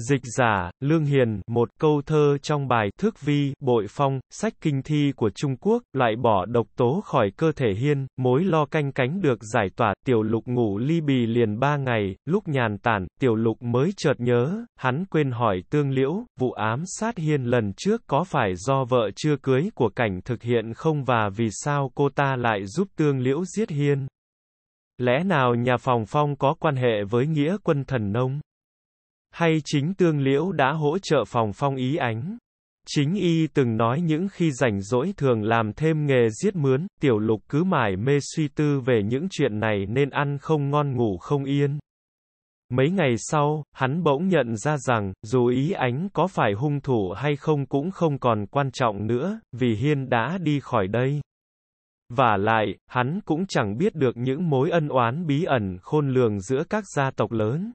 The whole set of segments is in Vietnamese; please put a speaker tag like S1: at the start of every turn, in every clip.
S1: Dịch giả, Lương Hiền, một câu thơ trong bài Thức Vi, Bội Phong, sách kinh thi của Trung Quốc, loại bỏ độc tố khỏi cơ thể hiên, mối lo canh cánh được giải tỏa, tiểu lục ngủ ly bì liền ba ngày, lúc nhàn tản, tiểu lục mới chợt nhớ, hắn quên hỏi tương liễu, vụ ám sát hiên lần trước có phải do vợ chưa cưới của cảnh thực hiện không và vì sao cô ta lại giúp tương liễu giết hiên? Lẽ nào nhà phòng phong có quan hệ với nghĩa quân thần nông? Hay chính Tương Liễu đã hỗ trợ phòng phong ý ánh. Chính y từng nói những khi rảnh rỗi thường làm thêm nghề giết mướn, tiểu lục cứ mải mê suy tư về những chuyện này nên ăn không ngon ngủ không yên. Mấy ngày sau, hắn bỗng nhận ra rằng, dù ý ánh có phải hung thủ hay không cũng không còn quan trọng nữa, vì Hiên đã đi khỏi đây. Và lại, hắn cũng chẳng biết được những mối ân oán bí ẩn khôn lường giữa các gia tộc lớn.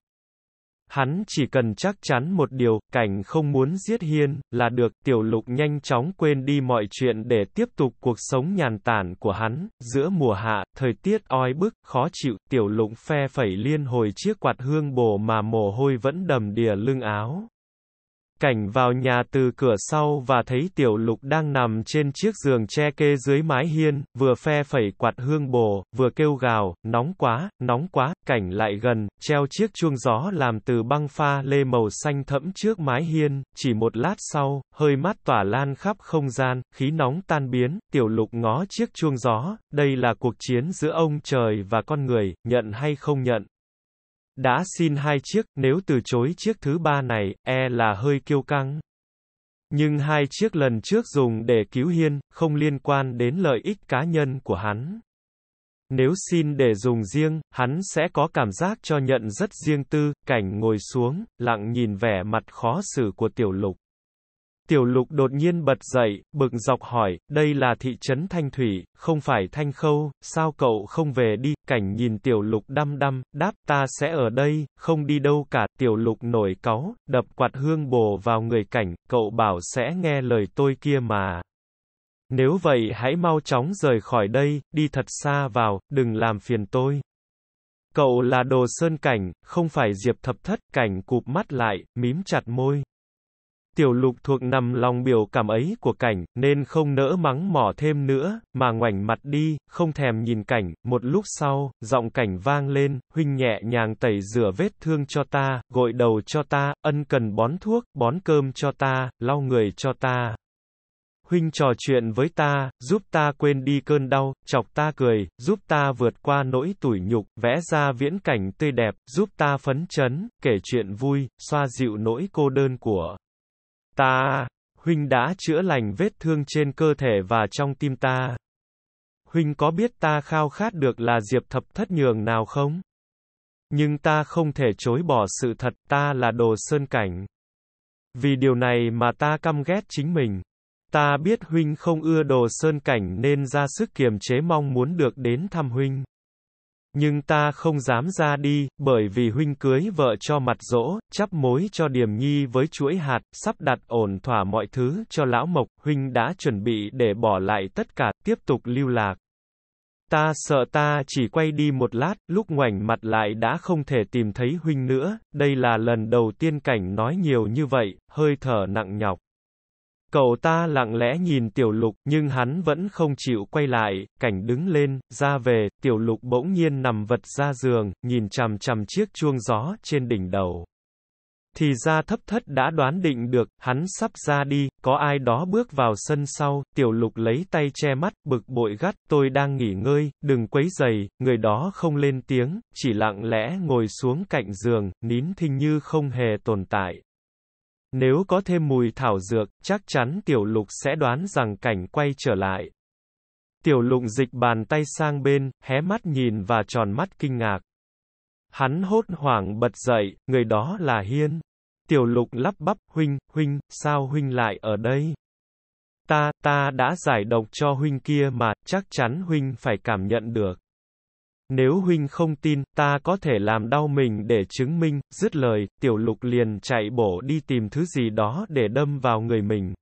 S1: Hắn chỉ cần chắc chắn một điều, cảnh không muốn giết Hiên, là được, tiểu lục nhanh chóng quên đi mọi chuyện để tiếp tục cuộc sống nhàn tản của hắn, giữa mùa hạ, thời tiết oi bức, khó chịu, tiểu lục phe phẩy liên hồi chiếc quạt hương bồ mà mồ hôi vẫn đầm đìa lưng áo cảnh vào nhà từ cửa sau và thấy tiểu lục đang nằm trên chiếc giường che kê dưới mái hiên, vừa phe phẩy quạt hương bồ, vừa kêu gào, nóng quá, nóng quá, cảnh lại gần, treo chiếc chuông gió làm từ băng pha lê màu xanh thẫm trước mái hiên, chỉ một lát sau, hơi mát tỏa lan khắp không gian, khí nóng tan biến, tiểu lục ngó chiếc chuông gió, đây là cuộc chiến giữa ông trời và con người, nhận hay không nhận, đã xin hai chiếc, nếu từ chối chiếc thứ ba này, e là hơi kiêu căng. Nhưng hai chiếc lần trước dùng để cứu Hiên, không liên quan đến lợi ích cá nhân của hắn. Nếu xin để dùng riêng, hắn sẽ có cảm giác cho nhận rất riêng tư, cảnh ngồi xuống, lặng nhìn vẻ mặt khó xử của tiểu lục. Tiểu lục đột nhiên bật dậy, bực dọc hỏi, đây là thị trấn Thanh Thủy, không phải Thanh Khâu, sao cậu không về đi, cảnh nhìn tiểu lục đăm đăm, đáp, ta sẽ ở đây, không đi đâu cả, tiểu lục nổi cáu, đập quạt hương bồ vào người cảnh, cậu bảo sẽ nghe lời tôi kia mà. Nếu vậy hãy mau chóng rời khỏi đây, đi thật xa vào, đừng làm phiền tôi. Cậu là đồ sơn cảnh, không phải diệp thập thất, cảnh cụp mắt lại, mím chặt môi. Tiểu lục thuộc nằm lòng biểu cảm ấy của cảnh, nên không nỡ mắng mỏ thêm nữa, mà ngoảnh mặt đi, không thèm nhìn cảnh, một lúc sau, giọng cảnh vang lên, huynh nhẹ nhàng tẩy rửa vết thương cho ta, gội đầu cho ta, ân cần bón thuốc, bón cơm cho ta, lau người cho ta. Huynh trò chuyện với ta, giúp ta quên đi cơn đau, chọc ta cười, giúp ta vượt qua nỗi tủi nhục, vẽ ra viễn cảnh tươi đẹp, giúp ta phấn chấn, kể chuyện vui, xoa dịu nỗi cô đơn của Ta, huynh đã chữa lành vết thương trên cơ thể và trong tim ta. Huynh có biết ta khao khát được là diệp thập thất nhường nào không? Nhưng ta không thể chối bỏ sự thật ta là đồ sơn cảnh. Vì điều này mà ta căm ghét chính mình. Ta biết huynh không ưa đồ sơn cảnh nên ra sức kiềm chế mong muốn được đến thăm huynh. Nhưng ta không dám ra đi, bởi vì huynh cưới vợ cho mặt dỗ, chắp mối cho Điềm Nhi với chuỗi hạt, sắp đặt ổn thỏa mọi thứ cho lão mộc, huynh đã chuẩn bị để bỏ lại tất cả, tiếp tục lưu lạc. Ta sợ ta chỉ quay đi một lát, lúc ngoảnh mặt lại đã không thể tìm thấy huynh nữa, đây là lần đầu tiên cảnh nói nhiều như vậy, hơi thở nặng nhọc. Cậu ta lặng lẽ nhìn tiểu lục, nhưng hắn vẫn không chịu quay lại, cảnh đứng lên, ra về, tiểu lục bỗng nhiên nằm vật ra giường, nhìn chằm chằm chiếc chuông gió trên đỉnh đầu. Thì ra thấp thất đã đoán định được, hắn sắp ra đi, có ai đó bước vào sân sau, tiểu lục lấy tay che mắt, bực bội gắt, tôi đang nghỉ ngơi, đừng quấy giày, người đó không lên tiếng, chỉ lặng lẽ ngồi xuống cạnh giường, nín thinh như không hề tồn tại. Nếu có thêm mùi thảo dược, chắc chắn tiểu lục sẽ đoán rằng cảnh quay trở lại. Tiểu lục dịch bàn tay sang bên, hé mắt nhìn và tròn mắt kinh ngạc. Hắn hốt hoảng bật dậy, người đó là Hiên. Tiểu lục lắp bắp, huynh, huynh, sao huynh lại ở đây? Ta, ta đã giải độc cho huynh kia mà, chắc chắn huynh phải cảm nhận được nếu huynh không tin, ta có thể làm đau mình để chứng minh, dứt lời, tiểu lục liền chạy bổ đi tìm thứ gì đó để đâm vào người mình.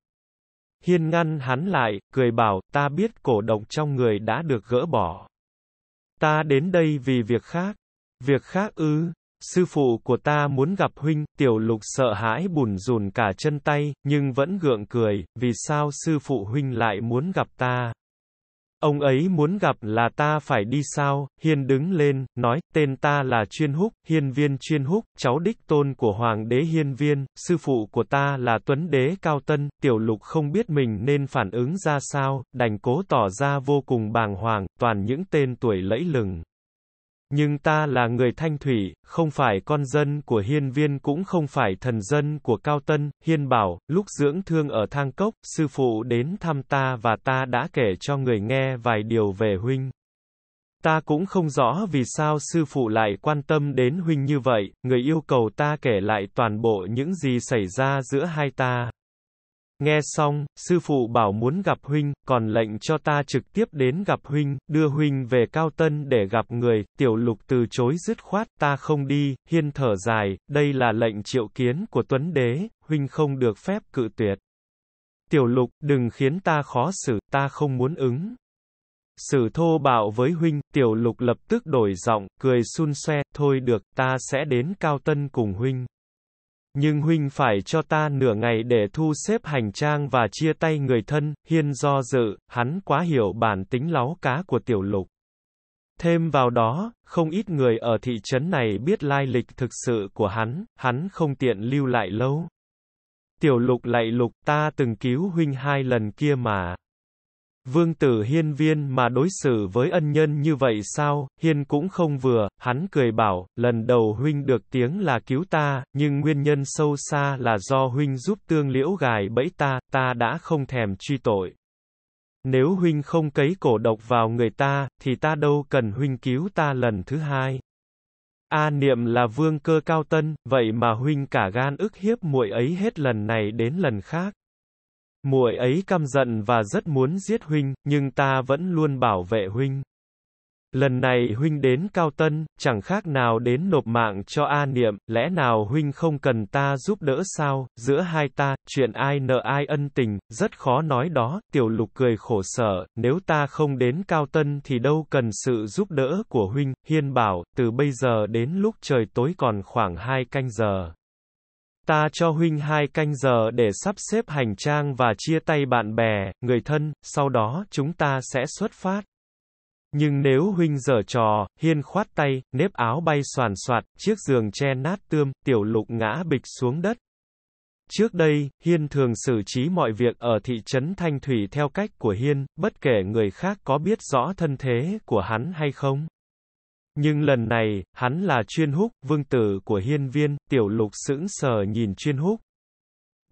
S1: Hiên ngăn hắn lại, cười bảo, ta biết cổ động trong người đã được gỡ bỏ. Ta đến đây vì việc khác. Việc khác ư, sư phụ của ta muốn gặp huynh, tiểu lục sợ hãi bùn rùn cả chân tay, nhưng vẫn gượng cười, vì sao sư phụ huynh lại muốn gặp ta? Ông ấy muốn gặp là ta phải đi sao, Hiên đứng lên, nói, tên ta là Chuyên Húc, Hiên Viên Chuyên Húc, cháu đích tôn của Hoàng đế Hiên Viên, sư phụ của ta là Tuấn Đế Cao Tân, tiểu lục không biết mình nên phản ứng ra sao, đành cố tỏ ra vô cùng bàng hoàng, toàn những tên tuổi lẫy lừng. Nhưng ta là người thanh thủy, không phải con dân của hiên viên cũng không phải thần dân của cao tân, hiên bảo, lúc dưỡng thương ở thang cốc, sư phụ đến thăm ta và ta đã kể cho người nghe vài điều về huynh. Ta cũng không rõ vì sao sư phụ lại quan tâm đến huynh như vậy, người yêu cầu ta kể lại toàn bộ những gì xảy ra giữa hai ta. Nghe xong, sư phụ bảo muốn gặp huynh, còn lệnh cho ta trực tiếp đến gặp huynh, đưa huynh về Cao Tân để gặp người, tiểu lục từ chối dứt khoát, ta không đi, hiên thở dài, đây là lệnh triệu kiến của Tuấn Đế, huynh không được phép cự tuyệt. Tiểu lục, đừng khiến ta khó xử, ta không muốn ứng. Sử thô bạo với huynh, tiểu lục lập tức đổi giọng, cười xun xoe, thôi được, ta sẽ đến Cao Tân cùng huynh. Nhưng huynh phải cho ta nửa ngày để thu xếp hành trang và chia tay người thân, hiên do dự, hắn quá hiểu bản tính láo cá của tiểu lục. Thêm vào đó, không ít người ở thị trấn này biết lai lịch thực sự của hắn, hắn không tiện lưu lại lâu. Tiểu lục lại lục ta từng cứu huynh hai lần kia mà. Vương tử hiên viên mà đối xử với ân nhân như vậy sao, hiên cũng không vừa, hắn cười bảo, lần đầu huynh được tiếng là cứu ta, nhưng nguyên nhân sâu xa là do huynh giúp tương liễu gài bẫy ta, ta đã không thèm truy tội. Nếu huynh không cấy cổ độc vào người ta, thì ta đâu cần huynh cứu ta lần thứ hai. A niệm là vương cơ cao tân, vậy mà huynh cả gan ức hiếp muội ấy hết lần này đến lần khác. Muội ấy căm giận và rất muốn giết huynh, nhưng ta vẫn luôn bảo vệ huynh. Lần này huynh đến Cao Tân, chẳng khác nào đến nộp mạng cho A Niệm, lẽ nào huynh không cần ta giúp đỡ sao, giữa hai ta, chuyện ai nợ ai ân tình, rất khó nói đó, tiểu lục cười khổ sở, nếu ta không đến Cao Tân thì đâu cần sự giúp đỡ của huynh, hiên bảo, từ bây giờ đến lúc trời tối còn khoảng hai canh giờ. Ta cho huynh hai canh giờ để sắp xếp hành trang và chia tay bạn bè, người thân, sau đó chúng ta sẽ xuất phát. Nhưng nếu huynh dở trò, hiên khoát tay, nếp áo bay soàn soạt, chiếc giường che nát tươm, tiểu lục ngã bịch xuống đất. Trước đây, Hiên thường xử trí mọi việc ở thị trấn Thanh Thủy theo cách của Hiên, bất kể người khác có biết rõ thân thế của hắn hay không. Nhưng lần này, hắn là chuyên húc, vương tử của hiên viên, tiểu lục sững sờ nhìn chuyên húc.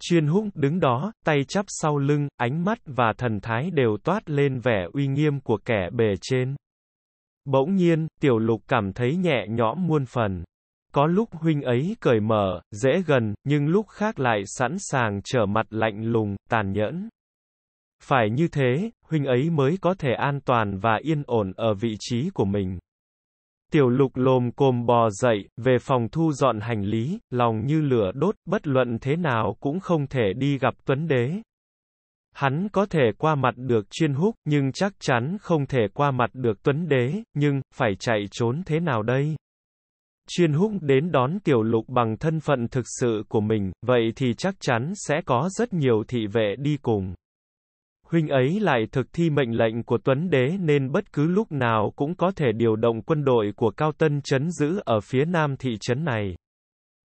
S1: Chuyên húc đứng đó, tay chắp sau lưng, ánh mắt và thần thái đều toát lên vẻ uy nghiêm của kẻ bề trên. Bỗng nhiên, tiểu lục cảm thấy nhẹ nhõm muôn phần. Có lúc huynh ấy cởi mở, dễ gần, nhưng lúc khác lại sẵn sàng trở mặt lạnh lùng, tàn nhẫn. Phải như thế, huynh ấy mới có thể an toàn và yên ổn ở vị trí của mình. Tiểu lục lồm cồm bò dậy, về phòng thu dọn hành lý, lòng như lửa đốt, bất luận thế nào cũng không thể đi gặp Tuấn Đế. Hắn có thể qua mặt được chuyên húc, nhưng chắc chắn không thể qua mặt được Tuấn Đế, nhưng, phải chạy trốn thế nào đây? Chuyên húc đến đón tiểu lục bằng thân phận thực sự của mình, vậy thì chắc chắn sẽ có rất nhiều thị vệ đi cùng. Huynh ấy lại thực thi mệnh lệnh của Tuấn Đế nên bất cứ lúc nào cũng có thể điều động quân đội của Cao Tân chấn giữ ở phía nam thị trấn này.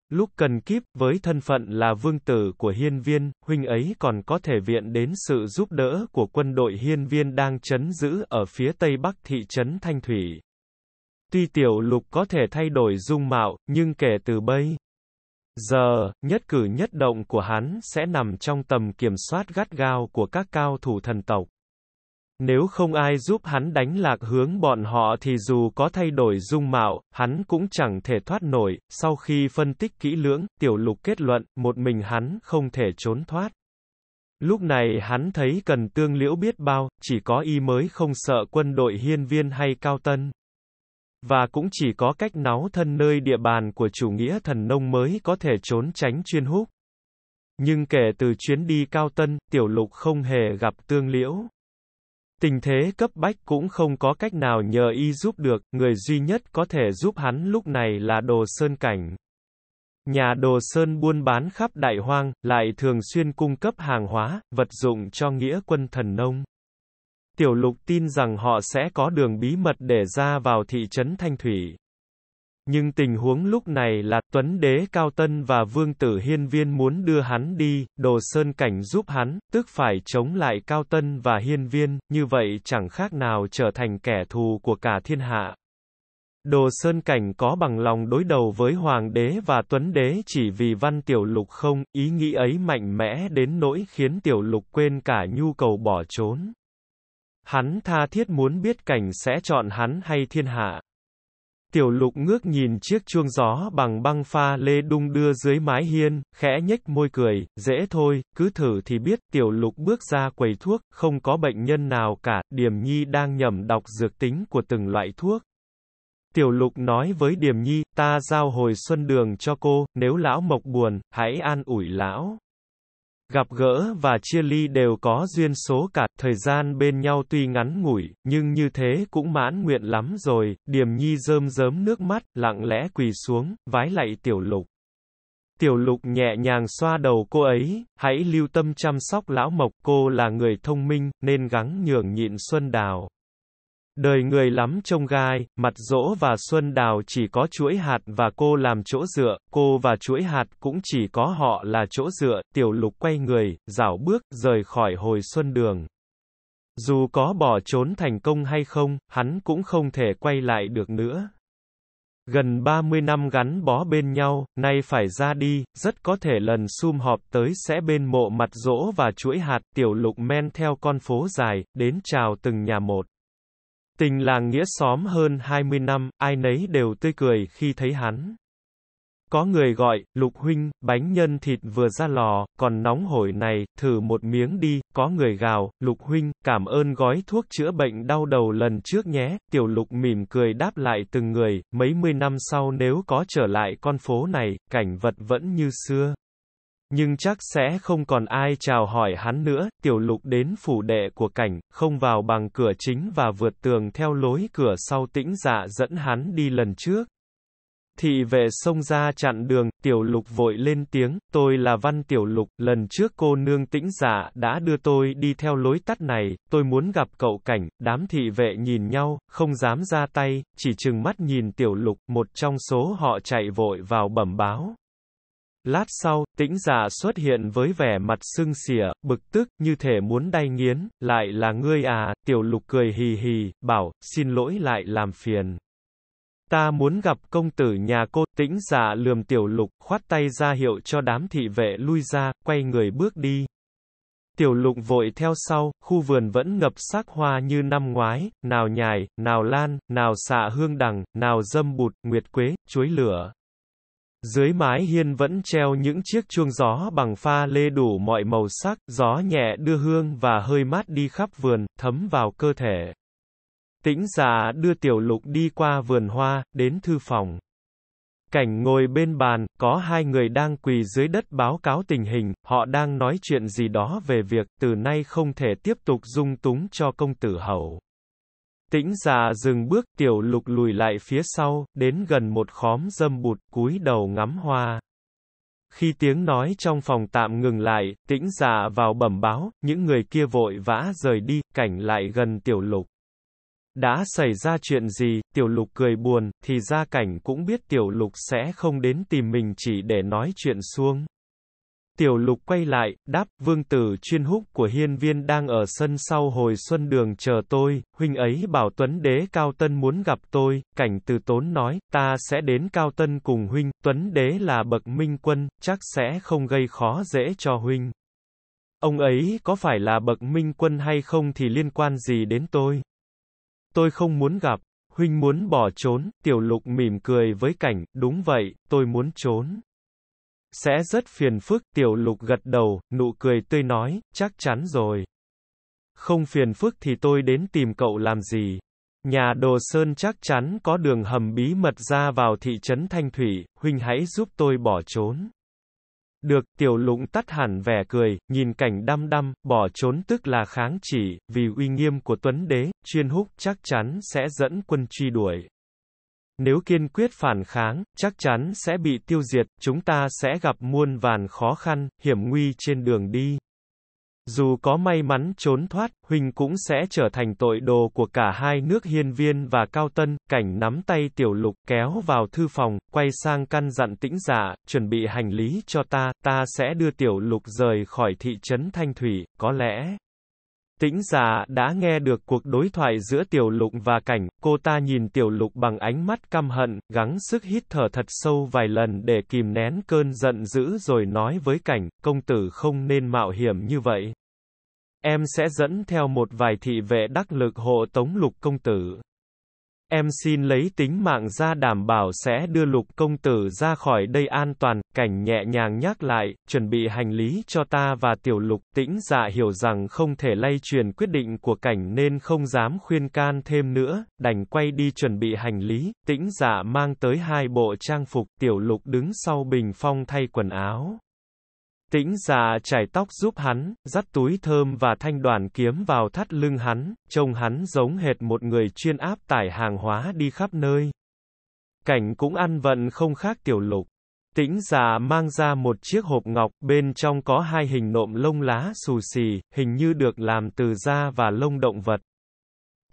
S1: Lúc cần kíp, với thân phận là vương tử của hiên viên, huynh ấy còn có thể viện đến sự giúp đỡ của quân đội hiên viên đang chấn giữ ở phía tây bắc thị trấn Thanh Thủy. Tuy tiểu lục có thể thay đổi dung mạo, nhưng kể từ bây giờ, nhất cử nhất động của hắn sẽ nằm trong tầm kiểm soát gắt gao của các cao thủ thần tộc. Nếu không ai giúp hắn đánh lạc hướng bọn họ thì dù có thay đổi dung mạo, hắn cũng chẳng thể thoát nổi, sau khi phân tích kỹ lưỡng, tiểu lục kết luận, một mình hắn không thể trốn thoát. Lúc này hắn thấy cần tương liễu biết bao, chỉ có y mới không sợ quân đội hiên viên hay cao tân. Và cũng chỉ có cách náu thân nơi địa bàn của chủ nghĩa thần nông mới có thể trốn tránh chuyên húc. Nhưng kể từ chuyến đi cao tân, tiểu lục không hề gặp tương liễu. Tình thế cấp bách cũng không có cách nào nhờ y giúp được, người duy nhất có thể giúp hắn lúc này là đồ sơn cảnh. Nhà đồ sơn buôn bán khắp đại hoang, lại thường xuyên cung cấp hàng hóa, vật dụng cho nghĩa quân thần nông. Tiểu Lục tin rằng họ sẽ có đường bí mật để ra vào thị trấn Thanh Thủy. Nhưng tình huống lúc này là Tuấn Đế Cao Tân và Vương Tử Hiên Viên muốn đưa hắn đi, Đồ Sơn Cảnh giúp hắn, tức phải chống lại Cao Tân và Hiên Viên, như vậy chẳng khác nào trở thành kẻ thù của cả thiên hạ. Đồ Sơn Cảnh có bằng lòng đối đầu với Hoàng đế và Tuấn đế chỉ vì văn tiểu lục không, ý nghĩ ấy mạnh mẽ đến nỗi khiến tiểu lục quên cả nhu cầu bỏ trốn. Hắn tha thiết muốn biết cảnh sẽ chọn hắn hay thiên hạ. Tiểu lục ngước nhìn chiếc chuông gió bằng băng pha lê đung đưa dưới mái hiên, khẽ nhếch môi cười, dễ thôi, cứ thử thì biết, tiểu lục bước ra quầy thuốc, không có bệnh nhân nào cả, điểm Nhi đang nhầm đọc dược tính của từng loại thuốc. Tiểu lục nói với điểm Nhi, ta giao hồi xuân đường cho cô, nếu lão mộc buồn, hãy an ủi lão. Gặp gỡ và chia ly đều có duyên số cả, thời gian bên nhau tuy ngắn ngủi, nhưng như thế cũng mãn nguyện lắm rồi, điểm Nhi rơm rớm nước mắt, lặng lẽ quỳ xuống, vái lạy Tiểu Lục. Tiểu Lục nhẹ nhàng xoa đầu cô ấy, hãy lưu tâm chăm sóc lão mộc, cô là người thông minh, nên gắng nhường nhịn Xuân Đào. Đời người lắm trông gai, mặt dỗ và xuân đào chỉ có chuỗi hạt và cô làm chỗ dựa, cô và chuỗi hạt cũng chỉ có họ là chỗ dựa, tiểu lục quay người, dảo bước, rời khỏi hồi xuân đường. Dù có bỏ trốn thành công hay không, hắn cũng không thể quay lại được nữa. Gần 30 năm gắn bó bên nhau, nay phải ra đi, rất có thể lần sum họp tới sẽ bên mộ mặt rỗ và chuỗi hạt tiểu lục men theo con phố dài, đến chào từng nhà một. Tình làng nghĩa xóm hơn 20 năm, ai nấy đều tươi cười khi thấy hắn. Có người gọi, lục huynh, bánh nhân thịt vừa ra lò, còn nóng hổi này, thử một miếng đi, có người gào, lục huynh, cảm ơn gói thuốc chữa bệnh đau đầu lần trước nhé, tiểu lục mỉm cười đáp lại từng người, mấy mươi năm sau nếu có trở lại con phố này, cảnh vật vẫn như xưa. Nhưng chắc sẽ không còn ai chào hỏi hắn nữa, tiểu lục đến phủ đệ của cảnh, không vào bằng cửa chính và vượt tường theo lối cửa sau tĩnh dạ dẫn hắn đi lần trước. Thị vệ xông ra chặn đường, tiểu lục vội lên tiếng, tôi là văn tiểu lục, lần trước cô nương tĩnh dạ đã đưa tôi đi theo lối tắt này, tôi muốn gặp cậu cảnh, đám thị vệ nhìn nhau, không dám ra tay, chỉ chừng mắt nhìn tiểu lục, một trong số họ chạy vội vào bẩm báo. Lát sau, tĩnh giả xuất hiện với vẻ mặt sưng xỉa, bực tức, như thể muốn đay nghiến, lại là ngươi à, tiểu lục cười hì hì, bảo, xin lỗi lại làm phiền. Ta muốn gặp công tử nhà cô, tĩnh giả lườm tiểu lục, khoát tay ra hiệu cho đám thị vệ lui ra, quay người bước đi. Tiểu lục vội theo sau, khu vườn vẫn ngập sắc hoa như năm ngoái, nào nhài, nào lan, nào xạ hương đằng, nào dâm bụt, nguyệt quế, chuối lửa. Dưới mái hiên vẫn treo những chiếc chuông gió bằng pha lê đủ mọi màu sắc, gió nhẹ đưa hương và hơi mát đi khắp vườn, thấm vào cơ thể. Tĩnh giả dạ đưa tiểu lục đi qua vườn hoa, đến thư phòng. Cảnh ngồi bên bàn, có hai người đang quỳ dưới đất báo cáo tình hình, họ đang nói chuyện gì đó về việc từ nay không thể tiếp tục dung túng cho công tử hậu. Tĩnh già dừng bước tiểu lục lùi lại phía sau, đến gần một khóm dâm bụt cúi đầu ngắm hoa. Khi tiếng nói trong phòng tạm ngừng lại, tĩnh già vào bẩm báo, những người kia vội vã rời đi, cảnh lại gần tiểu lục. Đã xảy ra chuyện gì, tiểu lục cười buồn, thì ra cảnh cũng biết tiểu lục sẽ không đến tìm mình chỉ để nói chuyện xuông. Tiểu lục quay lại, đáp, vương tử chuyên húc của hiên viên đang ở sân sau hồi xuân đường chờ tôi, huynh ấy bảo Tuấn đế Cao Tân muốn gặp tôi, cảnh từ tốn nói, ta sẽ đến Cao Tân cùng huynh, Tuấn đế là bậc minh quân, chắc sẽ không gây khó dễ cho huynh. Ông ấy có phải là bậc minh quân hay không thì liên quan gì đến tôi? Tôi không muốn gặp, huynh muốn bỏ trốn, tiểu lục mỉm cười với cảnh, đúng vậy, tôi muốn trốn sẽ rất phiền phức, tiểu lục gật đầu, nụ cười tươi nói, chắc chắn rồi. Không phiền phức thì tôi đến tìm cậu làm gì. Nhà đồ sơn chắc chắn có đường hầm bí mật ra vào thị trấn Thanh Thủy, huynh hãy giúp tôi bỏ trốn. Được, tiểu lụng tắt hẳn vẻ cười, nhìn cảnh đăm đăm, bỏ trốn tức là kháng chỉ, vì uy nghiêm của Tuấn Đế, chuyên húc chắc chắn sẽ dẫn quân truy đuổi. Nếu kiên quyết phản kháng, chắc chắn sẽ bị tiêu diệt, chúng ta sẽ gặp muôn vàn khó khăn, hiểm nguy trên đường đi. Dù có may mắn trốn thoát, Huỳnh cũng sẽ trở thành tội đồ của cả hai nước hiên viên và cao tân, cảnh nắm tay tiểu lục kéo vào thư phòng, quay sang căn dặn tĩnh dạ chuẩn bị hành lý cho ta, ta sẽ đưa tiểu lục rời khỏi thị trấn Thanh Thủy, có lẽ... Tĩnh giả đã nghe được cuộc đối thoại giữa tiểu lục và cảnh, cô ta nhìn tiểu lục bằng ánh mắt căm hận, gắng sức hít thở thật sâu vài lần để kìm nén cơn giận dữ rồi nói với cảnh, công tử không nên mạo hiểm như vậy. Em sẽ dẫn theo một vài thị vệ đắc lực hộ tống lục công tử. Em xin lấy tính mạng ra đảm bảo sẽ đưa lục công tử ra khỏi đây an toàn, cảnh nhẹ nhàng nhắc lại, chuẩn bị hành lý cho ta và tiểu lục tĩnh dạ hiểu rằng không thể lay truyền quyết định của cảnh nên không dám khuyên can thêm nữa, đành quay đi chuẩn bị hành lý, tĩnh dạ mang tới hai bộ trang phục tiểu lục đứng sau bình phong thay quần áo. Tĩnh già chải tóc giúp hắn, dắt túi thơm và thanh đoàn kiếm vào thắt lưng hắn, trông hắn giống hệt một người chuyên áp tải hàng hóa đi khắp nơi. Cảnh cũng ăn vận không khác tiểu lục. Tĩnh già mang ra một chiếc hộp ngọc, bên trong có hai hình nộm lông lá xù xì, hình như được làm từ da và lông động vật.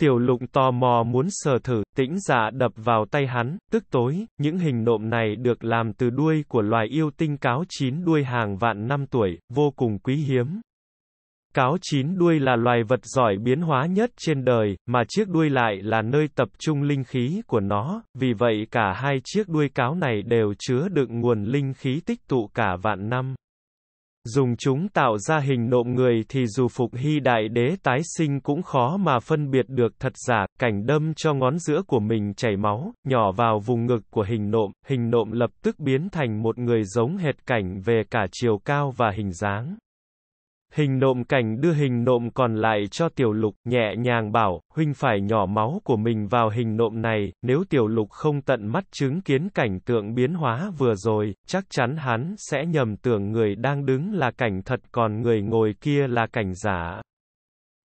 S1: Tiểu lụng tò mò muốn sờ thử, tĩnh dạ đập vào tay hắn, tức tối, những hình nộm này được làm từ đuôi của loài yêu tinh cáo chín đuôi hàng vạn năm tuổi, vô cùng quý hiếm. Cáo chín đuôi là loài vật giỏi biến hóa nhất trên đời, mà chiếc đuôi lại là nơi tập trung linh khí của nó, vì vậy cả hai chiếc đuôi cáo này đều chứa đựng nguồn linh khí tích tụ cả vạn năm. Dùng chúng tạo ra hình nộm người thì dù phục hy đại đế tái sinh cũng khó mà phân biệt được thật giả, cảnh đâm cho ngón giữa của mình chảy máu, nhỏ vào vùng ngực của hình nộm, hình nộm lập tức biến thành một người giống hệt cảnh về cả chiều cao và hình dáng. Hình nộm cảnh đưa hình nộm còn lại cho tiểu lục, nhẹ nhàng bảo, huynh phải nhỏ máu của mình vào hình nộm này, nếu tiểu lục không tận mắt chứng kiến cảnh tượng biến hóa vừa rồi, chắc chắn hắn sẽ nhầm tưởng người đang đứng là cảnh thật còn người ngồi kia là cảnh giả.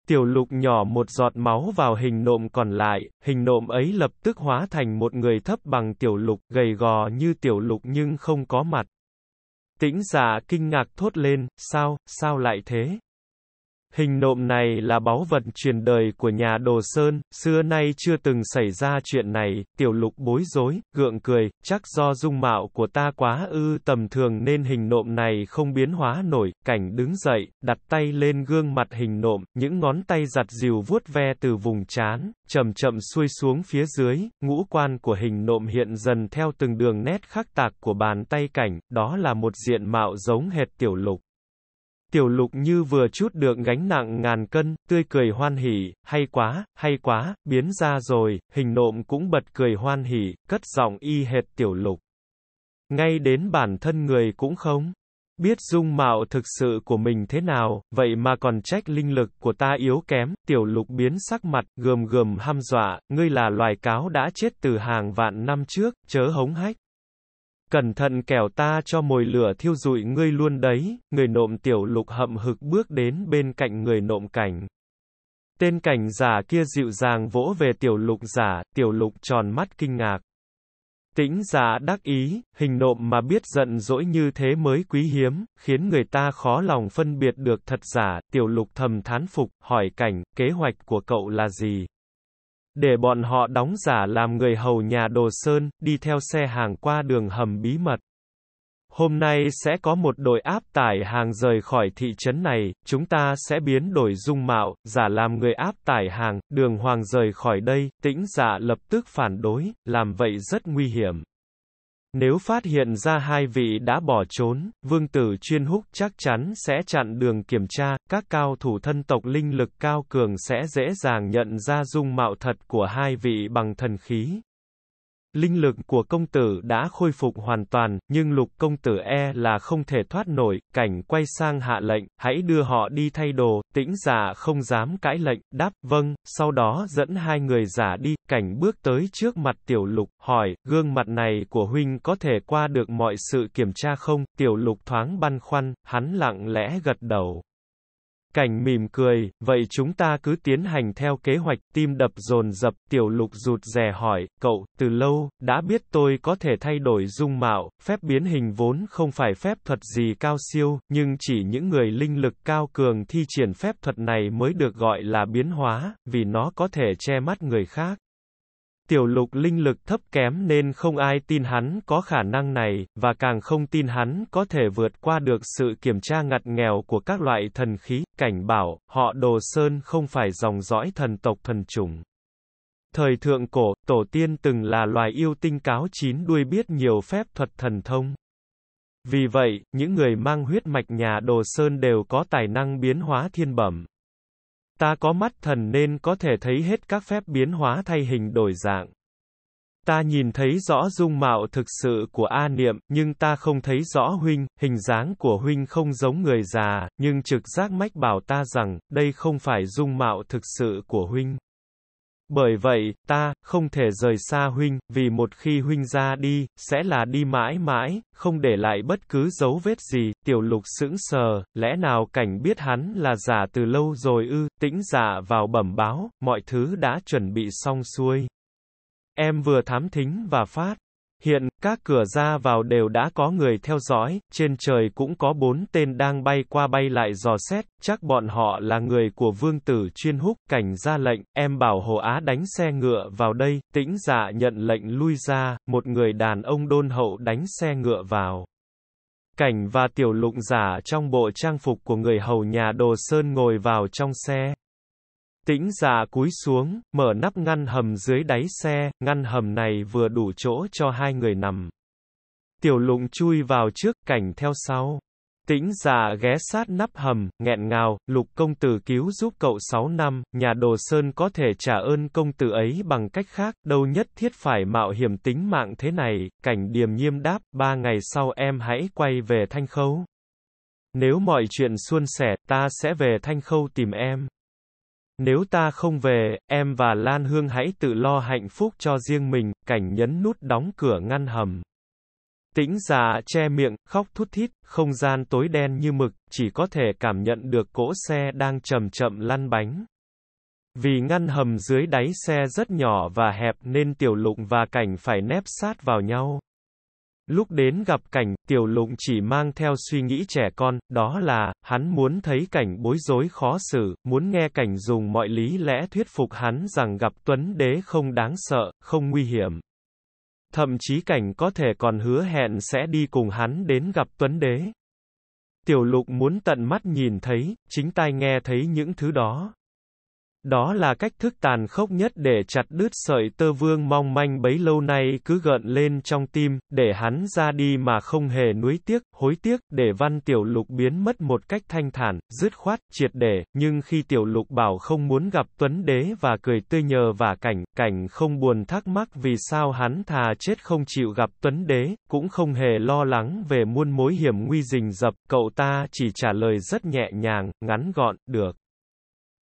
S1: Tiểu lục nhỏ một giọt máu vào hình nộm còn lại, hình nộm ấy lập tức hóa thành một người thấp bằng tiểu lục, gầy gò như tiểu lục nhưng không có mặt. Tĩnh giả kinh ngạc thốt lên, sao, sao lại thế? Hình nộm này là báu vật truyền đời của nhà Đồ Sơn, xưa nay chưa từng xảy ra chuyện này, tiểu lục bối rối, gượng cười, chắc do dung mạo của ta quá ư tầm thường nên hình nộm này không biến hóa nổi, cảnh đứng dậy, đặt tay lên gương mặt hình nộm, những ngón tay giặt dìu vuốt ve từ vùng trán, chậm chậm xuôi xuống phía dưới, ngũ quan của hình nộm hiện dần theo từng đường nét khắc tạc của bàn tay cảnh, đó là một diện mạo giống hệt tiểu lục tiểu lục như vừa chút được gánh nặng ngàn cân, tươi cười hoan hỉ, hay quá, hay quá, biến ra rồi, hình nộm cũng bật cười hoan hỉ, cất giọng y hệt tiểu lục. Ngay đến bản thân người cũng không biết dung mạo thực sự của mình thế nào, vậy mà còn trách linh lực của ta yếu kém, tiểu lục biến sắc mặt, gườm gườm ham dọa, ngươi là loài cáo đã chết từ hàng vạn năm trước, chớ hống hách cẩn thận kẻo ta cho mồi lửa thiêu rụi ngươi luôn đấy, người nộm tiểu lục hậm hực bước đến bên cạnh người nộm cảnh. Tên cảnh giả kia dịu dàng vỗ về tiểu lục giả, tiểu lục tròn mắt kinh ngạc. Tĩnh giả đắc ý, hình nộm mà biết giận dỗi như thế mới quý hiếm, khiến người ta khó lòng phân biệt được thật giả, tiểu lục thầm thán phục, hỏi cảnh, kế hoạch của cậu là gì? để bọn họ đóng giả làm người hầu nhà Đồ Sơn, đi theo xe hàng qua đường hầm bí mật. Hôm nay sẽ có một đội áp tải hàng rời khỏi thị trấn này, chúng ta sẽ biến đổi dung mạo, giả làm người áp tải hàng, đường hoàng rời khỏi đây, tĩnh giả lập tức phản đối, làm vậy rất nguy hiểm. Nếu phát hiện ra hai vị đã bỏ trốn, vương tử chuyên húc chắc chắn sẽ chặn đường kiểm tra, các cao thủ thân tộc linh lực cao cường sẽ dễ dàng nhận ra dung mạo thật của hai vị bằng thần khí, Linh lực của công tử đã khôi phục hoàn toàn, nhưng lục công tử e là không thể thoát nổi, cảnh quay sang hạ lệnh, hãy đưa họ đi thay đồ, tĩnh giả không dám cãi lệnh, đáp, vâng, sau đó dẫn hai người giả đi, cảnh bước tới trước mặt tiểu lục, hỏi, gương mặt này của huynh có thể qua được mọi sự kiểm tra không, tiểu lục thoáng băn khoăn, hắn lặng lẽ gật đầu. Cảnh mỉm cười, vậy chúng ta cứ tiến hành theo kế hoạch, tim đập dồn dập, tiểu lục rụt rè hỏi, cậu, từ lâu, đã biết tôi có thể thay đổi dung mạo, phép biến hình vốn không phải phép thuật gì cao siêu, nhưng chỉ những người linh lực cao cường thi triển phép thuật này mới được gọi là biến hóa, vì nó có thể che mắt người khác. Tiểu lục linh lực thấp kém nên không ai tin hắn có khả năng này, và càng không tin hắn có thể vượt qua được sự kiểm tra ngặt nghèo của các loại thần khí, cảnh bảo, họ đồ sơn không phải dòng dõi thần tộc thần chủng. Thời thượng cổ, tổ tiên từng là loài yêu tinh cáo chín đuôi biết nhiều phép thuật thần thông. Vì vậy, những người mang huyết mạch nhà đồ sơn đều có tài năng biến hóa thiên bẩm. Ta có mắt thần nên có thể thấy hết các phép biến hóa thay hình đổi dạng. Ta nhìn thấy rõ dung mạo thực sự của A Niệm, nhưng ta không thấy rõ huynh, hình dáng của huynh không giống người già, nhưng trực giác mách bảo ta rằng, đây không phải dung mạo thực sự của huynh. Bởi vậy, ta, không thể rời xa huynh, vì một khi huynh ra đi, sẽ là đi mãi mãi, không để lại bất cứ dấu vết gì, tiểu lục sững sờ, lẽ nào cảnh biết hắn là giả từ lâu rồi ư, tĩnh giả vào bẩm báo, mọi thứ đã chuẩn bị xong xuôi. Em vừa thám thính và phát. Hiện, các cửa ra vào đều đã có người theo dõi, trên trời cũng có bốn tên đang bay qua bay lại dò xét, chắc bọn họ là người của vương tử chuyên húc, cảnh ra lệnh, em bảo Hồ Á đánh xe ngựa vào đây, tĩnh dạ nhận lệnh lui ra, một người đàn ông đôn hậu đánh xe ngựa vào. Cảnh và tiểu lụng giả trong bộ trang phục của người hầu nhà đồ sơn ngồi vào trong xe. Tĩnh giả cúi xuống, mở nắp ngăn hầm dưới đáy xe, ngăn hầm này vừa đủ chỗ cho hai người nằm. Tiểu lụng chui vào trước, cảnh theo sau. Tĩnh giả ghé sát nắp hầm, nghẹn ngào, lục công tử cứu giúp cậu 6 năm, nhà đồ sơn có thể trả ơn công tử ấy bằng cách khác, đâu nhất thiết phải mạo hiểm tính mạng thế này, cảnh điềm nghiêm đáp, ba ngày sau em hãy quay về Thanh Khâu. Nếu mọi chuyện suôn sẻ, ta sẽ về Thanh Khâu tìm em. Nếu ta không về, em và Lan Hương hãy tự lo hạnh phúc cho riêng mình, cảnh nhấn nút đóng cửa ngăn hầm. Tĩnh giả che miệng, khóc thút thít, không gian tối đen như mực, chỉ có thể cảm nhận được cỗ xe đang chậm chậm lăn bánh. Vì ngăn hầm dưới đáy xe rất nhỏ và hẹp nên tiểu lụng và cảnh phải nép sát vào nhau. Lúc đến gặp cảnh, tiểu lụng chỉ mang theo suy nghĩ trẻ con, đó là, hắn muốn thấy cảnh bối rối khó xử, muốn nghe cảnh dùng mọi lý lẽ thuyết phục hắn rằng gặp tuấn đế không đáng sợ, không nguy hiểm. Thậm chí cảnh có thể còn hứa hẹn sẽ đi cùng hắn đến gặp tuấn đế. Tiểu lục muốn tận mắt nhìn thấy, chính tai nghe thấy những thứ đó. Đó là cách thức tàn khốc nhất để chặt đứt sợi tơ vương mong manh bấy lâu nay cứ gợn lên trong tim, để hắn ra đi mà không hề nuối tiếc, hối tiếc, để văn tiểu lục biến mất một cách thanh thản, dứt khoát, triệt để, nhưng khi tiểu lục bảo không muốn gặp Tuấn Đế và cười tươi nhờ và cảnh, cảnh không buồn thắc mắc vì sao hắn thà chết không chịu gặp Tuấn Đế, cũng không hề lo lắng về muôn mối hiểm nguy rình rập, cậu ta chỉ trả lời rất nhẹ nhàng, ngắn gọn, được.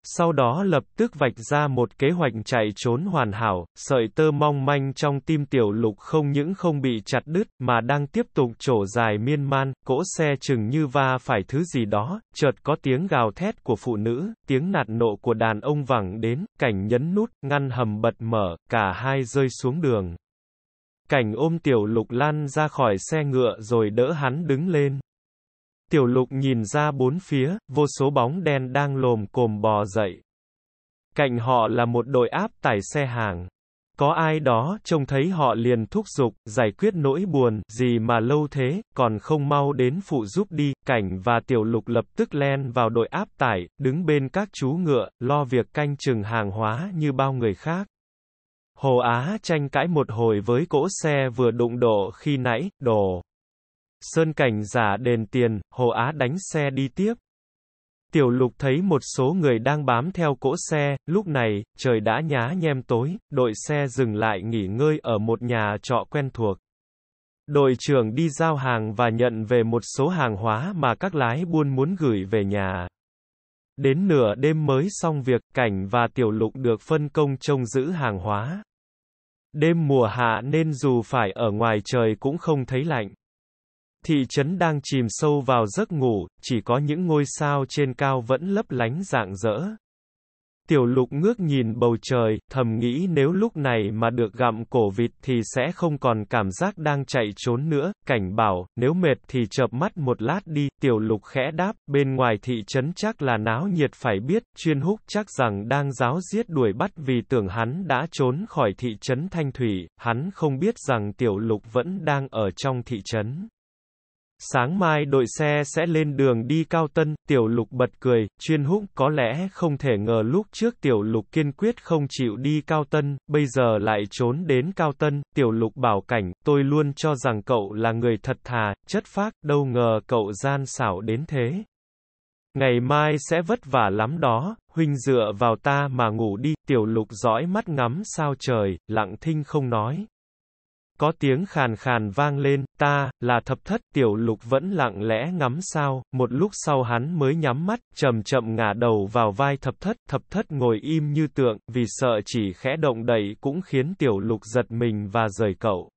S1: Sau đó lập tức vạch ra một kế hoạch chạy trốn hoàn hảo, sợi tơ mong manh trong tim tiểu lục không những không bị chặt đứt, mà đang tiếp tục trổ dài miên man, cỗ xe chừng như va phải thứ gì đó, chợt có tiếng gào thét của phụ nữ, tiếng nạt nộ của đàn ông vẳng đến, cảnh nhấn nút, ngăn hầm bật mở, cả hai rơi xuống đường. Cảnh ôm tiểu lục lan ra khỏi xe ngựa rồi đỡ hắn đứng lên. Tiểu lục nhìn ra bốn phía, vô số bóng đen đang lồm cồm bò dậy. Cạnh họ là một đội áp tải xe hàng. Có ai đó, trông thấy họ liền thúc giục, giải quyết nỗi buồn, gì mà lâu thế, còn không mau đến phụ giúp đi, cảnh và tiểu lục lập tức len vào đội áp tải, đứng bên các chú ngựa, lo việc canh chừng hàng hóa như bao người khác. Hồ Á tranh cãi một hồi với cỗ xe vừa đụng độ khi nãy, đổ. Sơn Cảnh giả đền tiền, Hồ Á đánh xe đi tiếp. Tiểu lục thấy một số người đang bám theo cỗ xe, lúc này, trời đã nhá nhem tối, đội xe dừng lại nghỉ ngơi ở một nhà trọ quen thuộc. Đội trưởng đi giao hàng và nhận về một số hàng hóa mà các lái buôn muốn gửi về nhà. Đến nửa đêm mới xong việc, Cảnh và Tiểu Lục được phân công trông giữ hàng hóa. Đêm mùa hạ nên dù phải ở ngoài trời cũng không thấy lạnh. Thị trấn đang chìm sâu vào giấc ngủ, chỉ có những ngôi sao trên cao vẫn lấp lánh rạng rỡ. Tiểu lục ngước nhìn bầu trời, thầm nghĩ nếu lúc này mà được gặm cổ vịt thì sẽ không còn cảm giác đang chạy trốn nữa, cảnh bảo, nếu mệt thì chợp mắt một lát đi, tiểu lục khẽ đáp, bên ngoài thị trấn chắc là náo nhiệt phải biết, chuyên húc chắc rằng đang giáo giết đuổi bắt vì tưởng hắn đã trốn khỏi thị trấn Thanh Thủy, hắn không biết rằng tiểu lục vẫn đang ở trong thị trấn. Sáng mai đội xe sẽ lên đường đi Cao Tân, Tiểu Lục bật cười, chuyên húc có lẽ không thể ngờ lúc trước Tiểu Lục kiên quyết không chịu đi Cao Tân, bây giờ lại trốn đến Cao Tân, Tiểu Lục bảo cảnh, tôi luôn cho rằng cậu là người thật thà, chất phác, đâu ngờ cậu gian xảo đến thế. Ngày mai sẽ vất vả lắm đó, huynh dựa vào ta mà ngủ đi, Tiểu Lục dõi mắt ngắm sao trời, lặng thinh không nói có tiếng khàn khàn vang lên, ta, là thập thất, tiểu lục vẫn lặng lẽ ngắm sao, một lúc sau hắn mới nhắm mắt, chậm chậm ngả đầu vào vai thập thất, thập thất ngồi im như tượng, vì sợ chỉ khẽ động đậy cũng khiến tiểu lục giật mình và rời cậu.